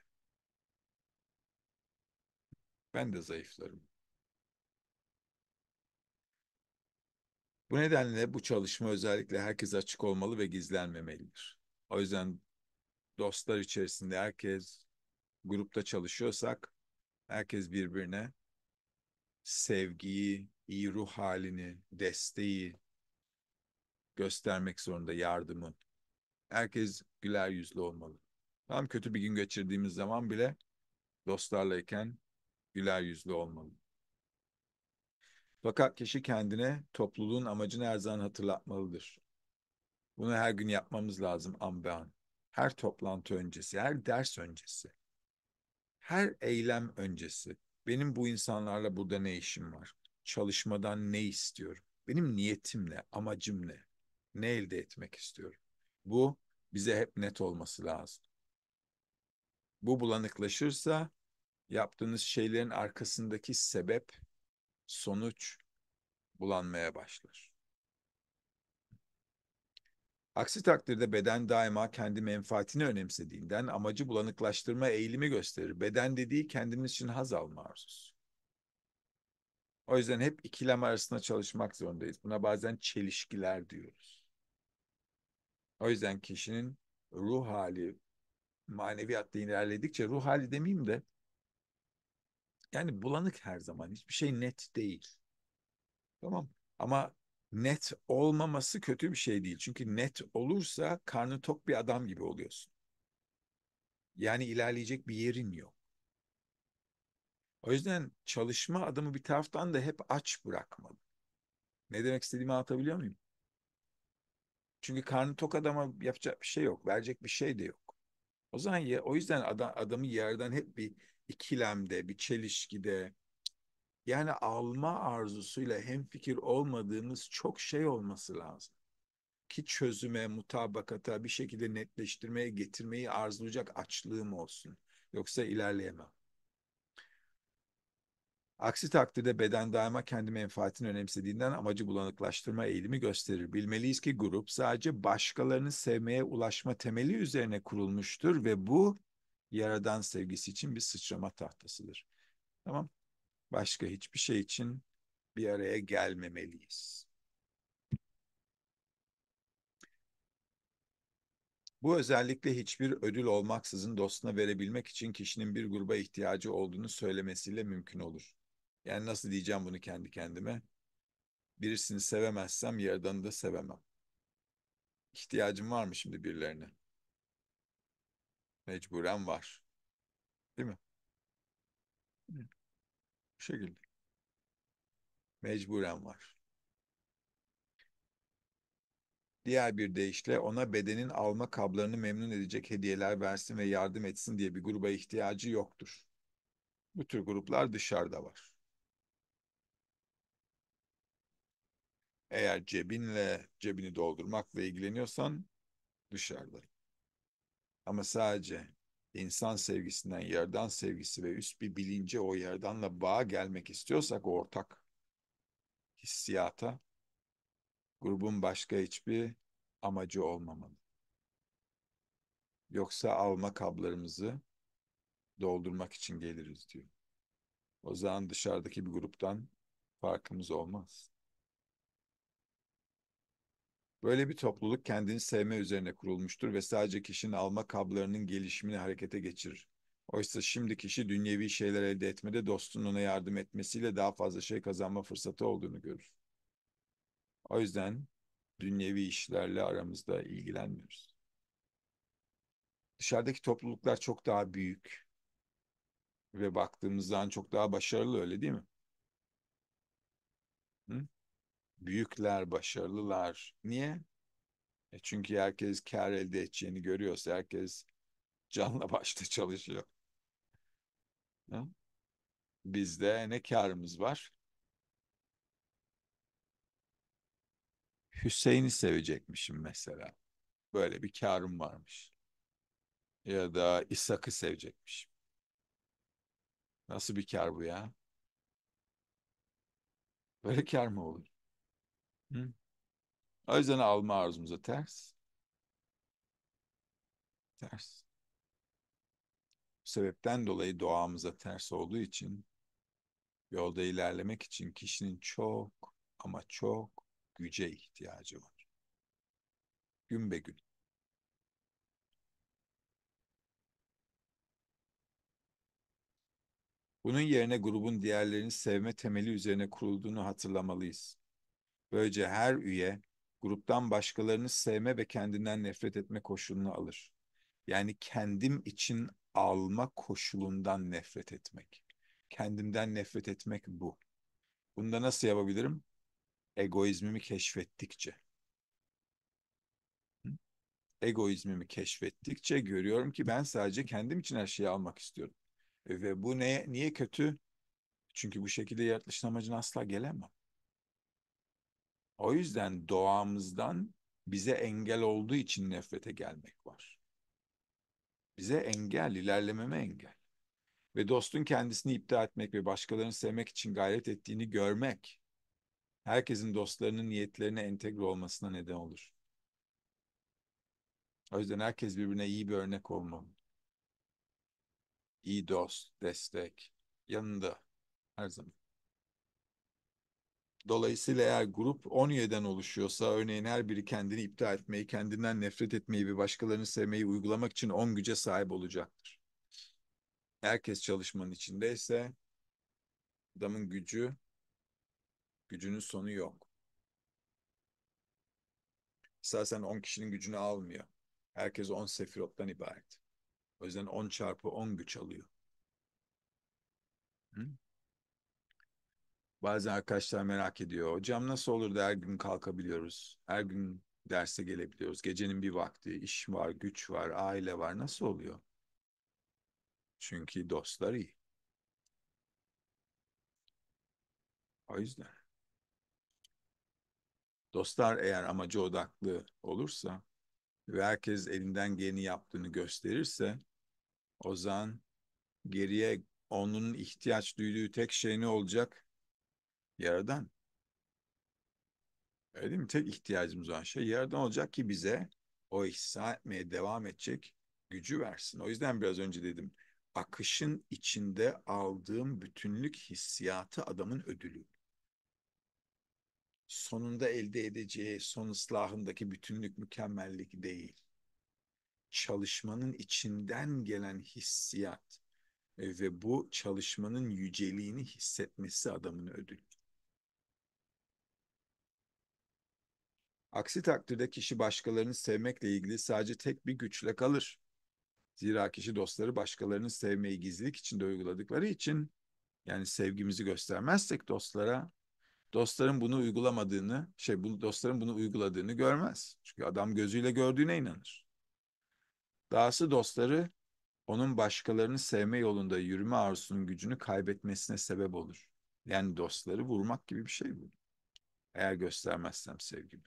Ben de zayıflarım. Bu nedenle bu çalışma özellikle herkes açık olmalı ve gizlenmemelidir. O yüzden dostlar içerisinde herkes grupta çalışıyorsak herkes birbirine sevgiyi, iyi ruh halini, desteği göstermek zorunda, yardımı. Herkes güler yüzlü olmalı. Tam kötü bir gün geçirdiğimiz zaman bile dostlarlayken güler yüzlü olmalı. Fakat kişi kendine topluluğun amacını her zaman hatırlatmalıdır. Bunu her gün yapmamız lazım an be an her toplantı öncesi, her ders öncesi, her eylem öncesi benim bu insanlarla burada ne işim var? Çalışmadan ne istiyorum? Benim niyetim ne? Amacım ne? Ne elde etmek istiyorum? Bu bize hep net olması lazım. Bu bulanıklaşırsa yaptığınız şeylerin arkasındaki sebep, sonuç bulanmaya başlar. Aksi takdirde beden daima kendi menfaatini önemsediğinden amacı bulanıklaştırma eğilimi gösterir. Beden dediği kendimiz için haz alma arzusu. O yüzden hep ikilem arasında çalışmak zorundayız. Buna bazen çelişkiler diyoruz. O yüzden kişinin ruh hali, maneviyatta ilerledikçe ruh hali demeyeyim de yani bulanık her zaman hiçbir şey net değil. Tamam ama net olmaması kötü bir şey değil. Çünkü net olursa karnı tok bir adam gibi oluyorsun. Yani ilerleyecek bir yerin yok. O yüzden çalışma adımı bir taraftan da hep aç bırakmalı. Ne demek istediğimi anlatabiliyor muyum? Çünkü karnı tok adama yapacak bir şey yok, verecek bir şey de yok. O zaman ya, o yüzden adam, adamı yerden hep bir ikilemde, bir çelişkide, yani alma arzusuyla hem fikir olmadığımız çok şey olması lazım. Ki çözüme, mutabakata bir şekilde netleştirmeye getirmeyi arzulayacak açlığım olsun. Yoksa ilerleyemem. Aksi takdirde beden daima kendi menfaatini önemsediğinden amacı bulanıklaştırma eğilimi gösterir. Bilmeliyiz ki grup sadece başkalarını sevmeye ulaşma temeli üzerine kurulmuştur ve bu yaradan sevgisi için bir sıçrama tahtasıdır. Tamam. Başka hiçbir şey için bir araya gelmemeliyiz. Bu özellikle hiçbir ödül olmaksızın dostuna verebilmek için kişinin bir gruba ihtiyacı olduğunu söylemesiyle mümkün olur. Yani nasıl diyeceğim bunu kendi kendime? Birisini sevemezsem yaradanı da sevemem. İhtiyacım var mı şimdi birilerine? Mecburen var. Değil mi? Evet. Bu şekilde. Mecburen var. Diğer bir deyişle ona bedenin alma kablarını memnun edecek hediyeler versin ve yardım etsin diye bir gruba ihtiyacı yoktur. Bu tür gruplar dışarıda var. Eğer cebinle cebini doldurmakla ilgileniyorsan dışarıda. Ama sadece insan sevgisinden yerden sevgisi ve üst bir bilince o yerdanla bağ gelmek istiyorsak ortak hissiyata grubun başka hiçbir amacı olmamalı. Yoksa alma kablarımızı doldurmak için geliriz diyor. O zaman dışarıdaki bir gruptan farkımız olmaz. Böyle bir topluluk kendini sevme üzerine kurulmuştur ve sadece kişinin alma kablarının gelişimini harekete geçirir. Oysa şimdi kişi dünyevi şeyler elde etmede dostunun ona yardım etmesiyle daha fazla şey kazanma fırsatı olduğunu görür. O yüzden dünyevi işlerle aramızda ilgilenmiyoruz. Dışarıdaki topluluklar çok daha büyük ve baktığımızdan çok daha başarılı öyle değil mi? büyükler, başarılılar. Niye? E çünkü herkes kar elde edeceğini görüyorsa herkes canla başla çalışıyor. Ha? Bizde ne karımız var? Hüseyin'i sevecekmişim mesela. Böyle bir karım varmış. Ya da İshak'ı sevecekmişim. Nasıl bir kar bu ya? Böyle kar mı olur? Hı. O yüzden alma arzumuza ters. Ters. Bu sebepten dolayı doğamıza ters olduğu için yolda ilerlemek için kişinin çok ama çok güce ihtiyacı var. Gün be gün. Bunun yerine grubun diğerlerini sevme temeli üzerine kurulduğunu hatırlamalıyız. Böylece her üye gruptan başkalarını sevme ve kendinden nefret etme koşulunu alır. Yani kendim için alma koşulundan nefret etmek. Kendimden nefret etmek bu. Bunu da nasıl yapabilirim? Egoizmimi keşfettikçe. Egoizmimi keşfettikçe görüyorum ki ben sadece kendim için her şeyi almak istiyorum. Ve bu ne, niye kötü? Çünkü bu şekilde yaratılışın amacına asla gelemem. O yüzden doğamızdan bize engel olduğu için nefrete gelmek var. Bize engel, ilerlememe engel. Ve dostun kendisini iptal etmek ve başkalarını sevmek için gayret ettiğini görmek, herkesin dostlarının niyetlerine entegre olmasına neden olur. O yüzden herkes birbirine iyi bir örnek olmalı. İyi dost, destek, yanında her zaman. Dolayısıyla eğer grup 10 üyeden oluşuyorsa örneğin her biri kendini iptal etmeyi, kendinden nefret etmeyi ve başkalarını sevmeyi uygulamak için 10 güce sahip olacaktır. Herkes çalışmanın içindeyse adamın gücü, gücünün sonu yok. Esasen 10 kişinin gücünü almıyor. Herkes 10 sefirottan ibaret. O yüzden 10 çarpı 10 güç alıyor. Hı? Bazen arkadaşlar merak ediyor. Hocam nasıl olur da her gün kalkabiliyoruz? Her gün derse gelebiliyoruz. Gecenin bir vakti iş var, güç var, aile var. Nasıl oluyor? Çünkü dostlar iyi. O yüzden. Dostlar eğer amacı odaklı olursa ve herkes elinden geleni yaptığını gösterirse o zaman geriye onun ihtiyaç duyduğu tek şey ne olacak? Yaradan. Öyle değil mi? Tek ihtiyacımız olan şey yaradan olacak ki bize o ihsan etmeye devam edecek gücü versin. O yüzden biraz önce dedim akışın içinde aldığım bütünlük hissiyatı adamın ödülü. Sonunda elde edeceği son ıslahındaki bütünlük mükemmellik değil. Çalışmanın içinden gelen hissiyat e, ve bu çalışmanın yüceliğini hissetmesi adamın ödülü. Aksi takdirde kişi başkalarını sevmekle ilgili sadece tek bir güçle kalır. Zira kişi dostları başkalarını sevmeyi gizlilik içinde uyguladıkları için yani sevgimizi göstermezsek dostlara dostların bunu uygulamadığını şey bu dostların bunu uyguladığını görmez. Çünkü adam gözüyle gördüğüne inanır. Dahası dostları onun başkalarını sevme yolunda yürüme arzusunun gücünü kaybetmesine sebep olur. Yani dostları vurmak gibi bir şey bu. Eğer göstermezsem sevgimi.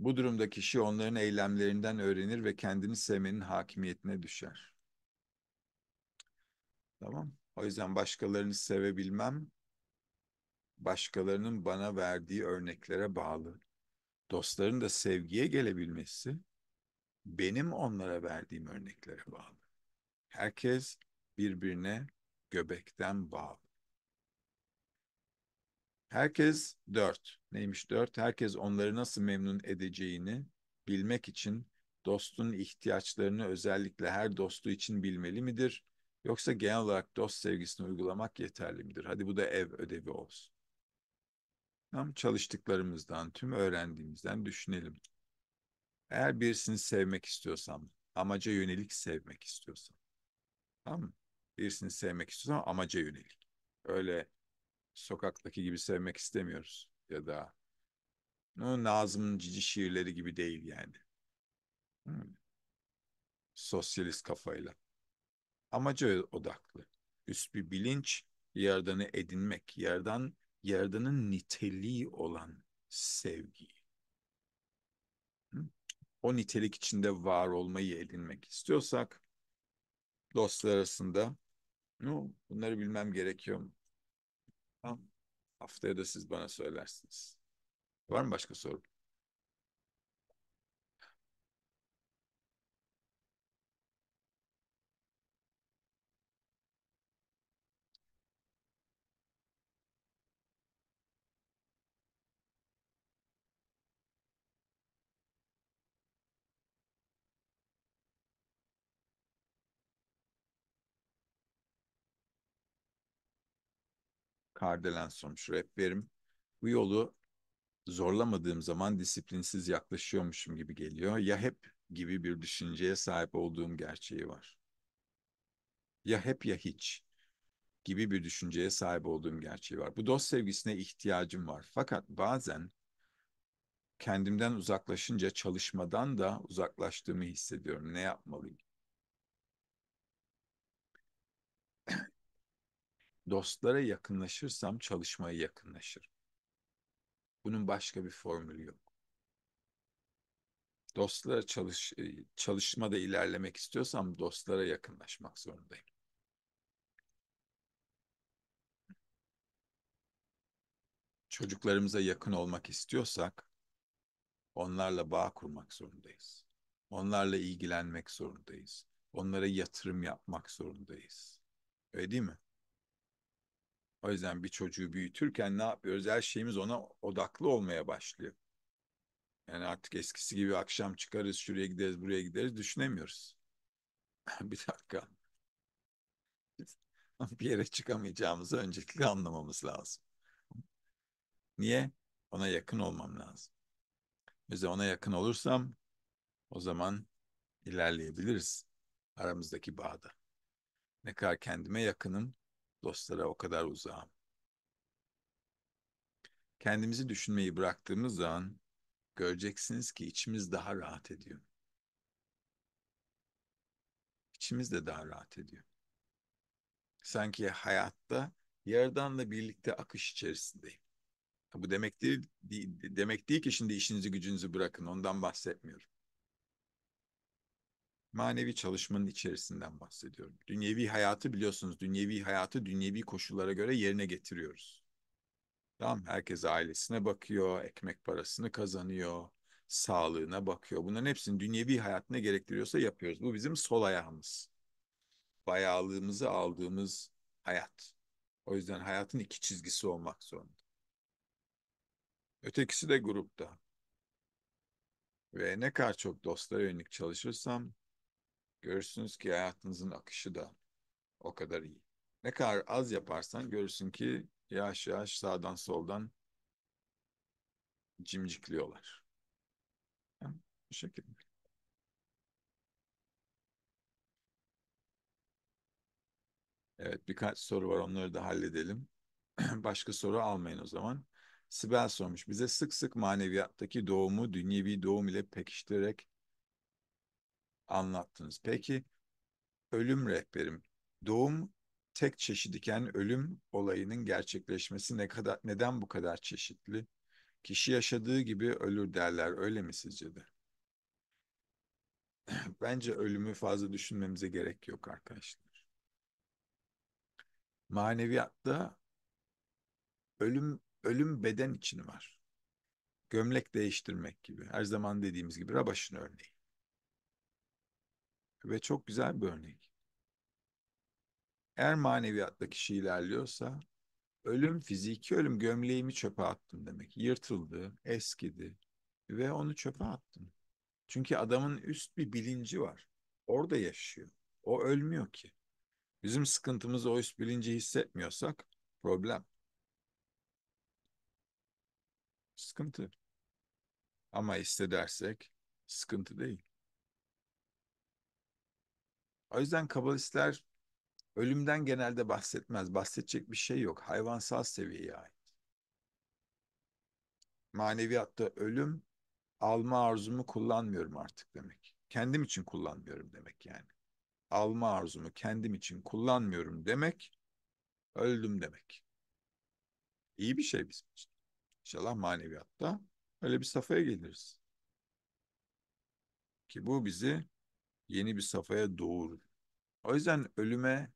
Bu durumda kişi onların eylemlerinden öğrenir ve kendini sevmenin hakimiyetine düşer. Tamam. O yüzden başkalarını sevebilmem başkalarının bana verdiği örneklere bağlı. Dostların da sevgiye gelebilmesi benim onlara verdiğim örneklere bağlı. Herkes birbirine göbekten bağlı. Herkes dört. Neymiş dört? Herkes onları nasıl memnun edeceğini bilmek için dostun ihtiyaçlarını özellikle her dostu için bilmeli midir? Yoksa genel olarak dost sevgisini uygulamak yeterli midir? Hadi bu da ev ödevi olsun. Tam çalıştıklarımızdan, tüm öğrendiğimizden düşünelim. Eğer birisini sevmek istiyorsam, amaca yönelik sevmek istiyorsam, tamam mı? Birisini sevmek istiyorsam amaca yönelik. Öyle sokaktaki gibi sevmek istemiyoruz ya da Nazım'ın cici şiirleri gibi değil yani. Hmm. Sosyalist kafayla. Amaca odaklı. Üst bir bilinç, yerdanı edinmek, yerdan, yerdanın niteliği olan sevgi. Hmm. O nitelik içinde var olmayı edinmek istiyorsak, dostlar arasında bunları bilmem gerekiyor mu? Tamam. Haftaya da siz bana söylersiniz. Var mı başka soru? Kardelen Somşu rehberim. Bu yolu zorlamadığım zaman disiplinsiz yaklaşıyormuşum gibi geliyor. Ya hep gibi bir düşünceye sahip olduğum gerçeği var. Ya hep ya hiç gibi bir düşünceye sahip olduğum gerçeği var. Bu dost sevgisine ihtiyacım var. Fakat bazen kendimden uzaklaşınca çalışmadan da uzaklaştığımı hissediyorum. Ne yapmalıyım? Dostlara yakınlaşırsam çalışmaya yakınlaşırım. Bunun başka bir formülü yok. Dostlara çalış, e, çalışmada ilerlemek istiyorsam dostlara yakınlaşmak zorundayım. Çocuklarımıza yakın olmak istiyorsak onlarla bağ kurmak zorundayız. Onlarla ilgilenmek zorundayız. Onlara yatırım yapmak zorundayız. Öyle değil mi? O yüzden bir çocuğu büyütürken ne yapıyoruz? Her şeyimiz ona odaklı olmaya başlıyor. Yani artık eskisi gibi akşam çıkarız, şuraya gideriz, buraya gideriz düşünemiyoruz. bir dakika. bir yere çıkamayacağımızı öncelikle anlamamız lazım. Niye? Ona yakın olmam lazım. Mesela ona yakın olursam o zaman ilerleyebiliriz aramızdaki bağda. Ne kadar kendime yakınım dostlara o kadar uzağım. Kendimizi düşünmeyi bıraktığımız zaman göreceksiniz ki içimiz daha rahat ediyor. İçimiz de daha rahat ediyor. Sanki hayatta yaradanla birlikte akış içerisindeyim. Bu demek değil, değil, demek değil ki şimdi işinizi gücünüzü bırakın. Ondan bahsetmiyorum manevi çalışmanın içerisinden bahsediyorum. Dünyevi hayatı biliyorsunuz, dünyevi hayatı dünyevi koşullara göre yerine getiriyoruz. Tamam, herkes ailesine bakıyor, ekmek parasını kazanıyor, sağlığına bakıyor. Bunların hepsini dünyevi hayatına gerektiriyorsa yapıyoruz. Bu bizim sol ayağımız. Bayağılığımızı aldığımız hayat. O yüzden hayatın iki çizgisi olmak zorunda. Ötekisi de grupta. Ve ne kadar çok dostlara yönelik çalışırsam görürsünüz ki hayatınızın akışı da o kadar iyi. Ne kadar az yaparsan görürsün ki yavaş yavaş sağdan soldan cimcikliyorlar. Yani bu şekilde. Evet birkaç soru var onları da halledelim. Başka soru almayın o zaman. Sibel sormuş bize sık sık maneviyattaki doğumu dünyevi doğum ile pekiştirerek anlattınız. Peki ölüm rehberim, doğum tek çeşidiken ölüm olayının gerçekleşmesi ne kadar neden bu kadar çeşitli? Kişi yaşadığı gibi ölür derler öyle mi sizce de? Bence ölümü fazla düşünmemize gerek yok arkadaşlar. Maneviyatta ölüm ölüm beden için var. Gömlek değiştirmek gibi. Her zaman dediğimiz gibi Rabaş'ın örneği ve çok güzel bir örnek. Eğer maneviyatta kişi ilerliyorsa ölüm fiziki ölüm gömleğimi çöpe attım demek. Yırtıldı, eskidi ve onu çöpe attım. Çünkü adamın üst bir bilinci var. Orada yaşıyor. O ölmüyor ki. Bizim sıkıntımız o üst bilinci hissetmiyorsak problem. Sıkıntı. Ama hissedersek sıkıntı değil. O yüzden kabalistler ölümden genelde bahsetmez. Bahsedecek bir şey yok. Hayvansal seviyeye ait. Maneviyatta ölüm alma arzumu kullanmıyorum artık demek. Kendim için kullanmıyorum demek yani. Alma arzumu kendim için kullanmıyorum demek öldüm demek. İyi bir şey bizim için. İnşallah maneviyatta öyle bir safhaya geliriz. Ki bu bizi yeni bir safhaya doğurur. O yüzden ölüme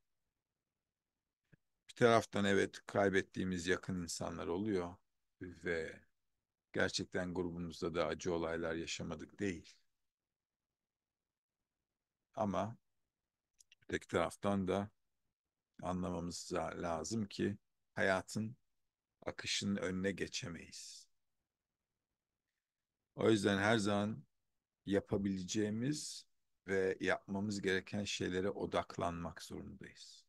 bir taraftan evet kaybettiğimiz yakın insanlar oluyor ve gerçekten grubumuzda da acı olaylar yaşamadık değil. Ama öteki taraftan da anlamamız lazım ki hayatın akışının önüne geçemeyiz. O yüzden her zaman yapabileceğimiz ve yapmamız gereken şeylere odaklanmak zorundayız.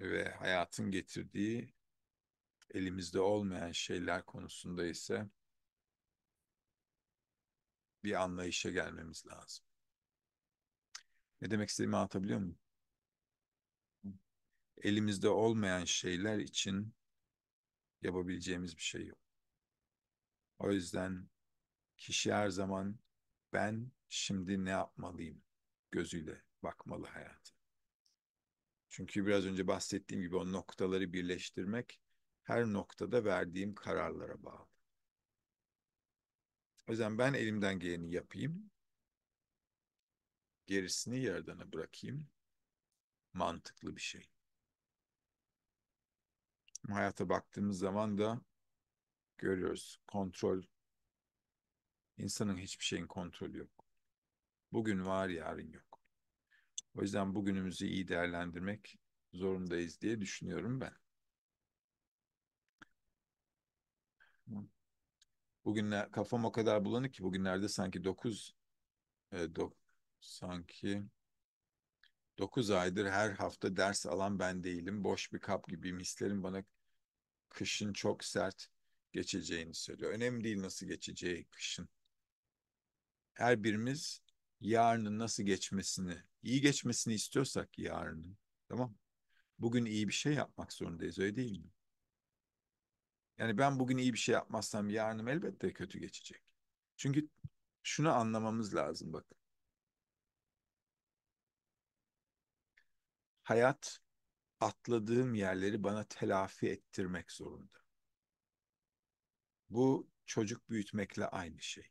Ve hayatın getirdiği elimizde olmayan şeyler konusunda ise bir anlayışa gelmemiz lazım. Ne demek istediğimi anlatabiliyor muyum? Elimizde olmayan şeyler için yapabileceğimiz bir şey yok. O yüzden kişi her zaman ben şimdi ne yapmalıyım gözüyle bakmalı hayatı. Çünkü biraz önce bahsettiğim gibi o noktaları birleştirmek her noktada verdiğim kararlara bağlı. O yüzden ben elimden geleni yapayım. Gerisini yaradana bırakayım. Mantıklı bir şey. Hayata baktığımız zaman da görüyoruz kontrol. İnsanın hiçbir şeyin kontrolü yok. Bugün var yarın yok. O yüzden bugünümüzü iyi değerlendirmek zorundayız diye düşünüyorum ben. Bugünler kafam o kadar bulanık ki bugünlerde sanki 9 e, do, sanki 9 aydır her hafta ders alan ben değilim. Boş bir kap gibi Hislerim bana kışın çok sert geçeceğini söylüyor. Önemli değil nasıl geçeceği kışın. Her birimiz yarının nasıl geçmesini, iyi geçmesini istiyorsak yarının, tamam Bugün iyi bir şey yapmak zorundayız, öyle değil mi? Yani ben bugün iyi bir şey yapmazsam yarınım elbette kötü geçecek. Çünkü şunu anlamamız lazım bakın. Hayat atladığım yerleri bana telafi ettirmek zorunda. Bu çocuk büyütmekle aynı şey.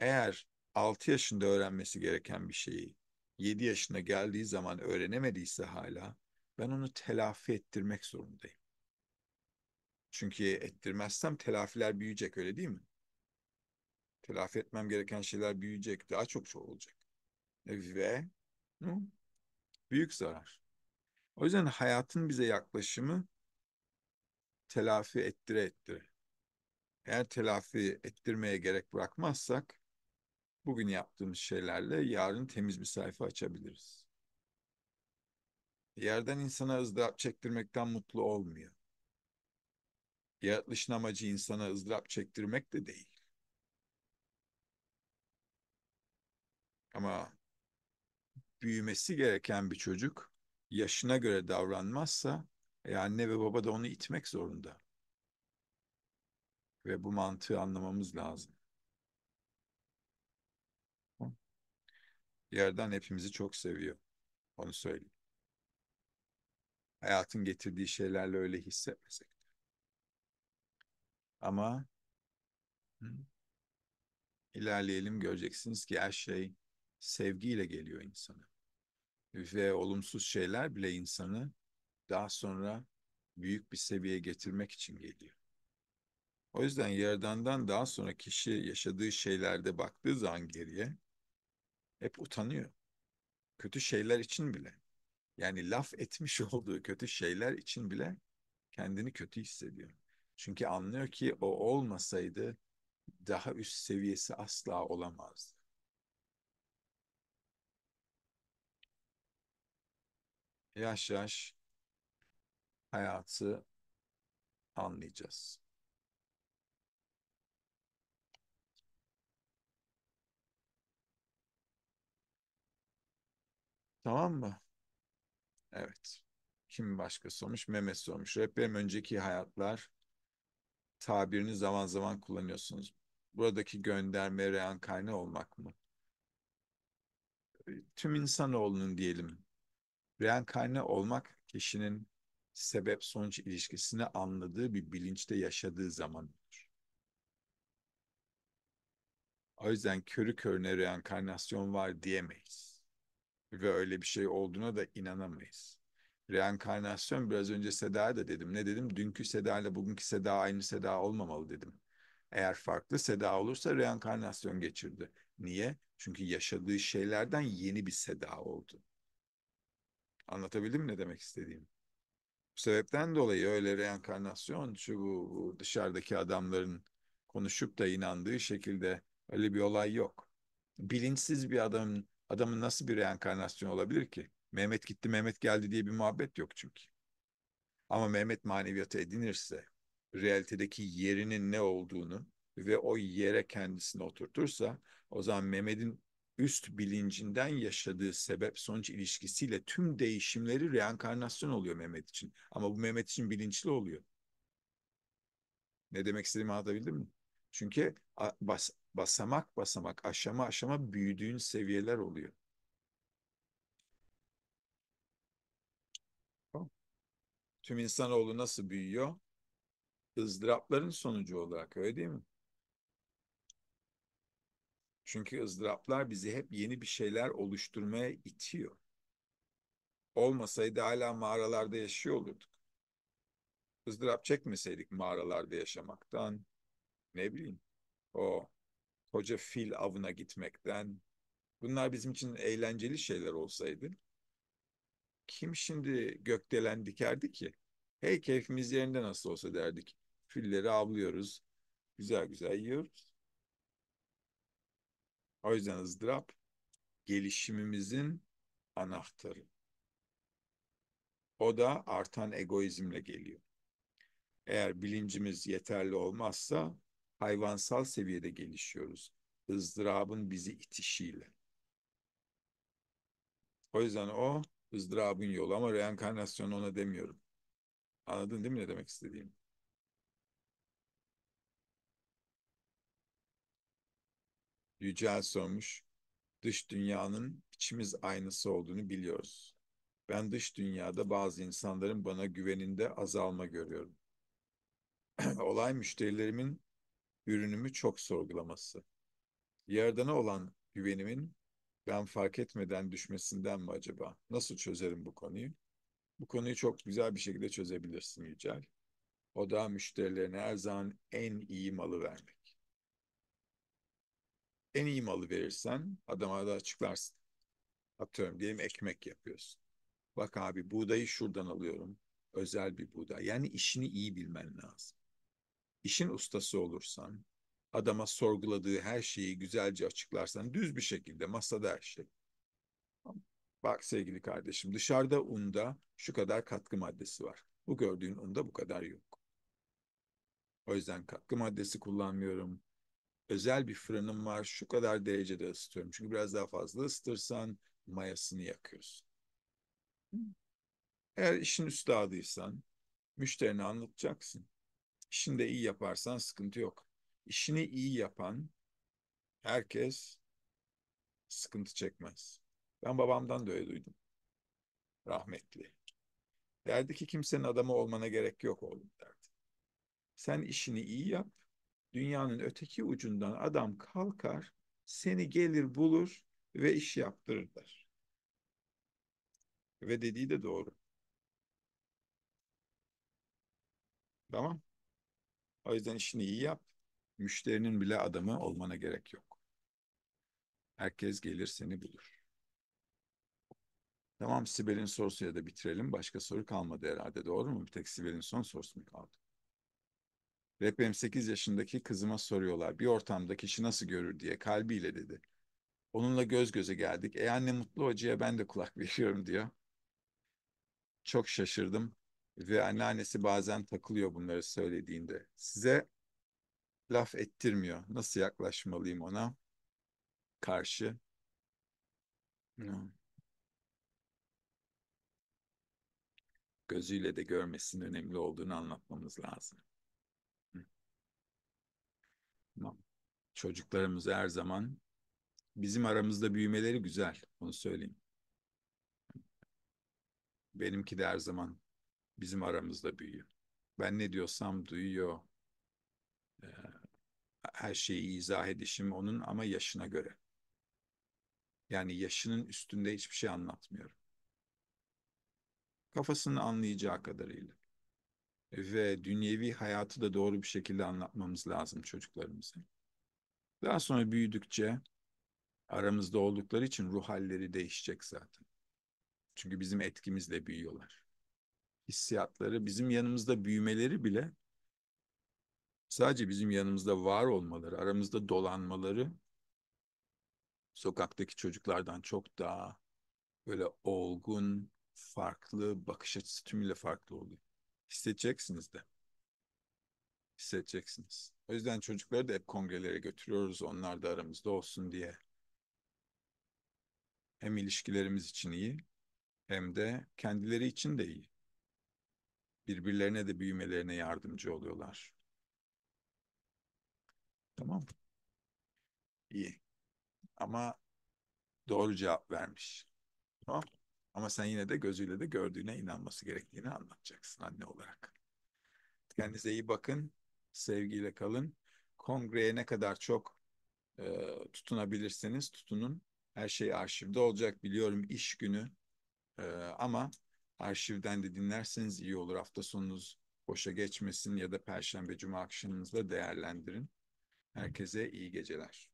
Eğer 6 yaşında öğrenmesi gereken bir şeyi 7 yaşına geldiği zaman öğrenemediyse hala ben onu telafi ettirmek zorundayım. Çünkü ettirmezsem telafiler büyüyecek öyle değil mi? Telafi etmem gereken şeyler büyüyecek, daha çok çok olacak. E, ve hı, büyük zarar. O yüzden hayatın bize yaklaşımı telafi ettire ettire. Eğer telafi ettirmeye gerek bırakmazsak bugün yaptığımız şeylerle yarın temiz bir sayfa açabiliriz. Yerden insana ızdırap çektirmekten mutlu olmuyor. Yaratılışın amacı insana ızdırap çektirmek de değil. Ama büyümesi gereken bir çocuk yaşına göre davranmazsa anne ve baba da onu itmek zorunda. Ve bu mantığı anlamamız lazım. yerden hepimizi çok seviyor. Onu söyleyeyim. Hayatın getirdiği şeylerle öyle hissetmesek Ama hı, ilerleyelim göreceksiniz ki her şey sevgiyle geliyor insana. Ve olumsuz şeyler bile insanı daha sonra büyük bir seviyeye getirmek için geliyor. O yüzden Yaradan'dan daha sonra kişi yaşadığı şeylerde baktığı zaman geriye hep utanıyor. Kötü şeyler için bile. Yani laf etmiş olduğu kötü şeyler için bile kendini kötü hissediyor. Çünkü anlıyor ki o olmasaydı daha üst seviyesi asla olamazdı. Yaş yaş hayatı anlayacağız. Tamam mı? Evet. Kim başkası olmuş? Mehmet olmuş. Rehberim önceki hayatlar tabirini zaman zaman kullanıyorsunuz. Buradaki gönderme reenkarne olmak mı? Tüm insanoğlunun diyelim. Reenkarne olmak kişinin sebep sonuç ilişkisini anladığı bir bilinçte yaşadığı zamandır. O yüzden körü körüne reenkarnasyon var diyemeyiz ve öyle bir şey olduğuna da inanamayız. Reenkarnasyon biraz önce seda da dedim. Ne dedim? Dünkü Seda ile bugünkü Seda aynı Seda olmamalı dedim. Eğer farklı Seda olursa reenkarnasyon geçirdi. Niye? Çünkü yaşadığı şeylerden yeni bir Seda oldu. Anlatabildim mi ne demek istediğim? Bu sebepten dolayı öyle reenkarnasyon şu bu, bu dışarıdaki adamların konuşup da inandığı şekilde öyle bir olay yok. Bilinçsiz bir adamın Adamın nasıl bir reenkarnasyon olabilir ki? Mehmet gitti, Mehmet geldi diye bir muhabbet yok çünkü. Ama Mehmet maneviyata edinirse, realitedeki yerinin ne olduğunu ve o yere kendisini oturtursa, o zaman Mehmet'in üst bilincinden yaşadığı sebep sonuç ilişkisiyle tüm değişimleri reenkarnasyon oluyor Mehmet için. Ama bu Mehmet için bilinçli oluyor. Ne demek istediğimi anlatabildim mi? Çünkü bas, basamak basamak aşama aşama büyüdüğün seviyeler oluyor. Tüm insanoğlu nasıl büyüyor? ızdırapların sonucu olarak öyle değil mi? Çünkü ızdıraplar bizi hep yeni bir şeyler oluşturmaya itiyor. Olmasaydı hala mağaralarda yaşıyor olurduk. Izdırap çekmeseydik mağaralarda yaşamaktan, ne bileyim o koca fil avına gitmekten bunlar bizim için eğlenceli şeyler olsaydı kim şimdi gökdelen dikerdi ki? Hey keyfimiz yerinde nasıl olsa derdik. Filleri avlıyoruz. Güzel güzel yiyoruz. O yüzden ızdırap gelişimimizin anahtarı. O da artan egoizmle geliyor. Eğer bilincimiz yeterli olmazsa hayvansal seviyede gelişiyoruz. ızdırabın bizi itişiyle. O yüzden o ızdırabın yolu ama reenkarnasyon ona demiyorum. Anladın değil mi ne demek istediğimi? Yücel sormuş. Dış dünyanın içimiz aynısı olduğunu biliyoruz. Ben dış dünyada bazı insanların bana güveninde azalma görüyorum. Olay müşterilerimin ürünümü çok sorgulaması. Yerdana olan güvenimin ben fark etmeden düşmesinden mi acaba? Nasıl çözerim bu konuyu? Bu konuyu çok güzel bir şekilde çözebilirsin Yücel. O da müşterilerine her zaman en iyi malı vermek. En iyi malı verirsen adama da açıklarsın. Atıyorum diyelim ekmek yapıyorsun. Bak abi buğdayı şuradan alıyorum. Özel bir buğday. Yani işini iyi bilmen lazım işin ustası olursan, adama sorguladığı her şeyi güzelce açıklarsan, düz bir şekilde masada her şey. Bak sevgili kardeşim dışarıda unda şu kadar katkı maddesi var. Bu gördüğün unda bu kadar yok. O yüzden katkı maddesi kullanmıyorum. Özel bir fırınım var. Şu kadar derecede ısıtıyorum. Çünkü biraz daha fazla ısıtırsan mayasını yakıyorsun. Eğer işin üstadıysan müşterine anlatacaksın. İşini de iyi yaparsan sıkıntı yok. İşini iyi yapan herkes sıkıntı çekmez. Ben babamdan da öyle duydum. Rahmetli. Derdi ki kimsenin adamı olmana gerek yok oğlum derdi. Sen işini iyi yap. Dünyanın öteki ucundan adam kalkar, seni gelir bulur ve iş yaptırırlar. Ve dediği de doğru. Tamam. O yüzden işini iyi yap. Müşterinin bile adamı olmana gerek yok. Herkes gelir seni bulur. Tamam Sibel'in sorusu ya da bitirelim. Başka soru kalmadı herhalde doğru mu? Bir tek Sibel'in son sorusu mu kaldı? Rehberim 8 yaşındaki kızıma soruyorlar. Bir ortamda kişi nasıl görür diye kalbiyle dedi. Onunla göz göze geldik. E anne mutlu hocaya ben de kulak veriyorum diyor. Çok şaşırdım. Ve anneannesi bazen takılıyor bunları söylediğinde. Size laf ettirmiyor. Nasıl yaklaşmalıyım ona karşı? Hmm. Gözüyle de görmesinin önemli olduğunu anlatmamız lazım. Tamam. Çocuklarımız her zaman bizim aramızda büyümeleri güzel. Onu söyleyeyim. Benimki de her zaman bizim aramızda büyüyor. Ben ne diyorsam duyuyor. Ee, her şeyi izah edişim onun ama yaşına göre. Yani yaşının üstünde hiçbir şey anlatmıyorum. Kafasını anlayacağı kadarıyla. Ve dünyevi hayatı da doğru bir şekilde anlatmamız lazım çocuklarımıza. Daha sonra büyüdükçe aramızda oldukları için ruh halleri değişecek zaten. Çünkü bizim etkimizle büyüyorlar hissiyatları, bizim yanımızda büyümeleri bile sadece bizim yanımızda var olmaları, aramızda dolanmaları sokaktaki çocuklardan çok daha böyle olgun, farklı, bakış açısı tümüyle farklı oluyor. Hissedeceksiniz de. Hissedeceksiniz. O yüzden çocukları da hep kongrelere götürüyoruz. Onlar da aramızda olsun diye. Hem ilişkilerimiz için iyi hem de kendileri için de iyi birbirlerine de büyümelerine yardımcı oluyorlar. Tamam. İyi. Ama doğru cevap vermiş. Tamam. Ama sen yine de gözüyle de gördüğüne inanması gerektiğini anlatacaksın anne olarak. Kendinize iyi bakın. Sevgiyle kalın. Kongreye ne kadar çok e, tutunabilirseniz tutunun. Her şey arşivde olacak biliyorum iş günü. E, ama arşivden de dinlerseniz iyi olur. Hafta sonunuz boşa geçmesin ya da perşembe cuma akşamınızda değerlendirin. Herkese iyi geceler.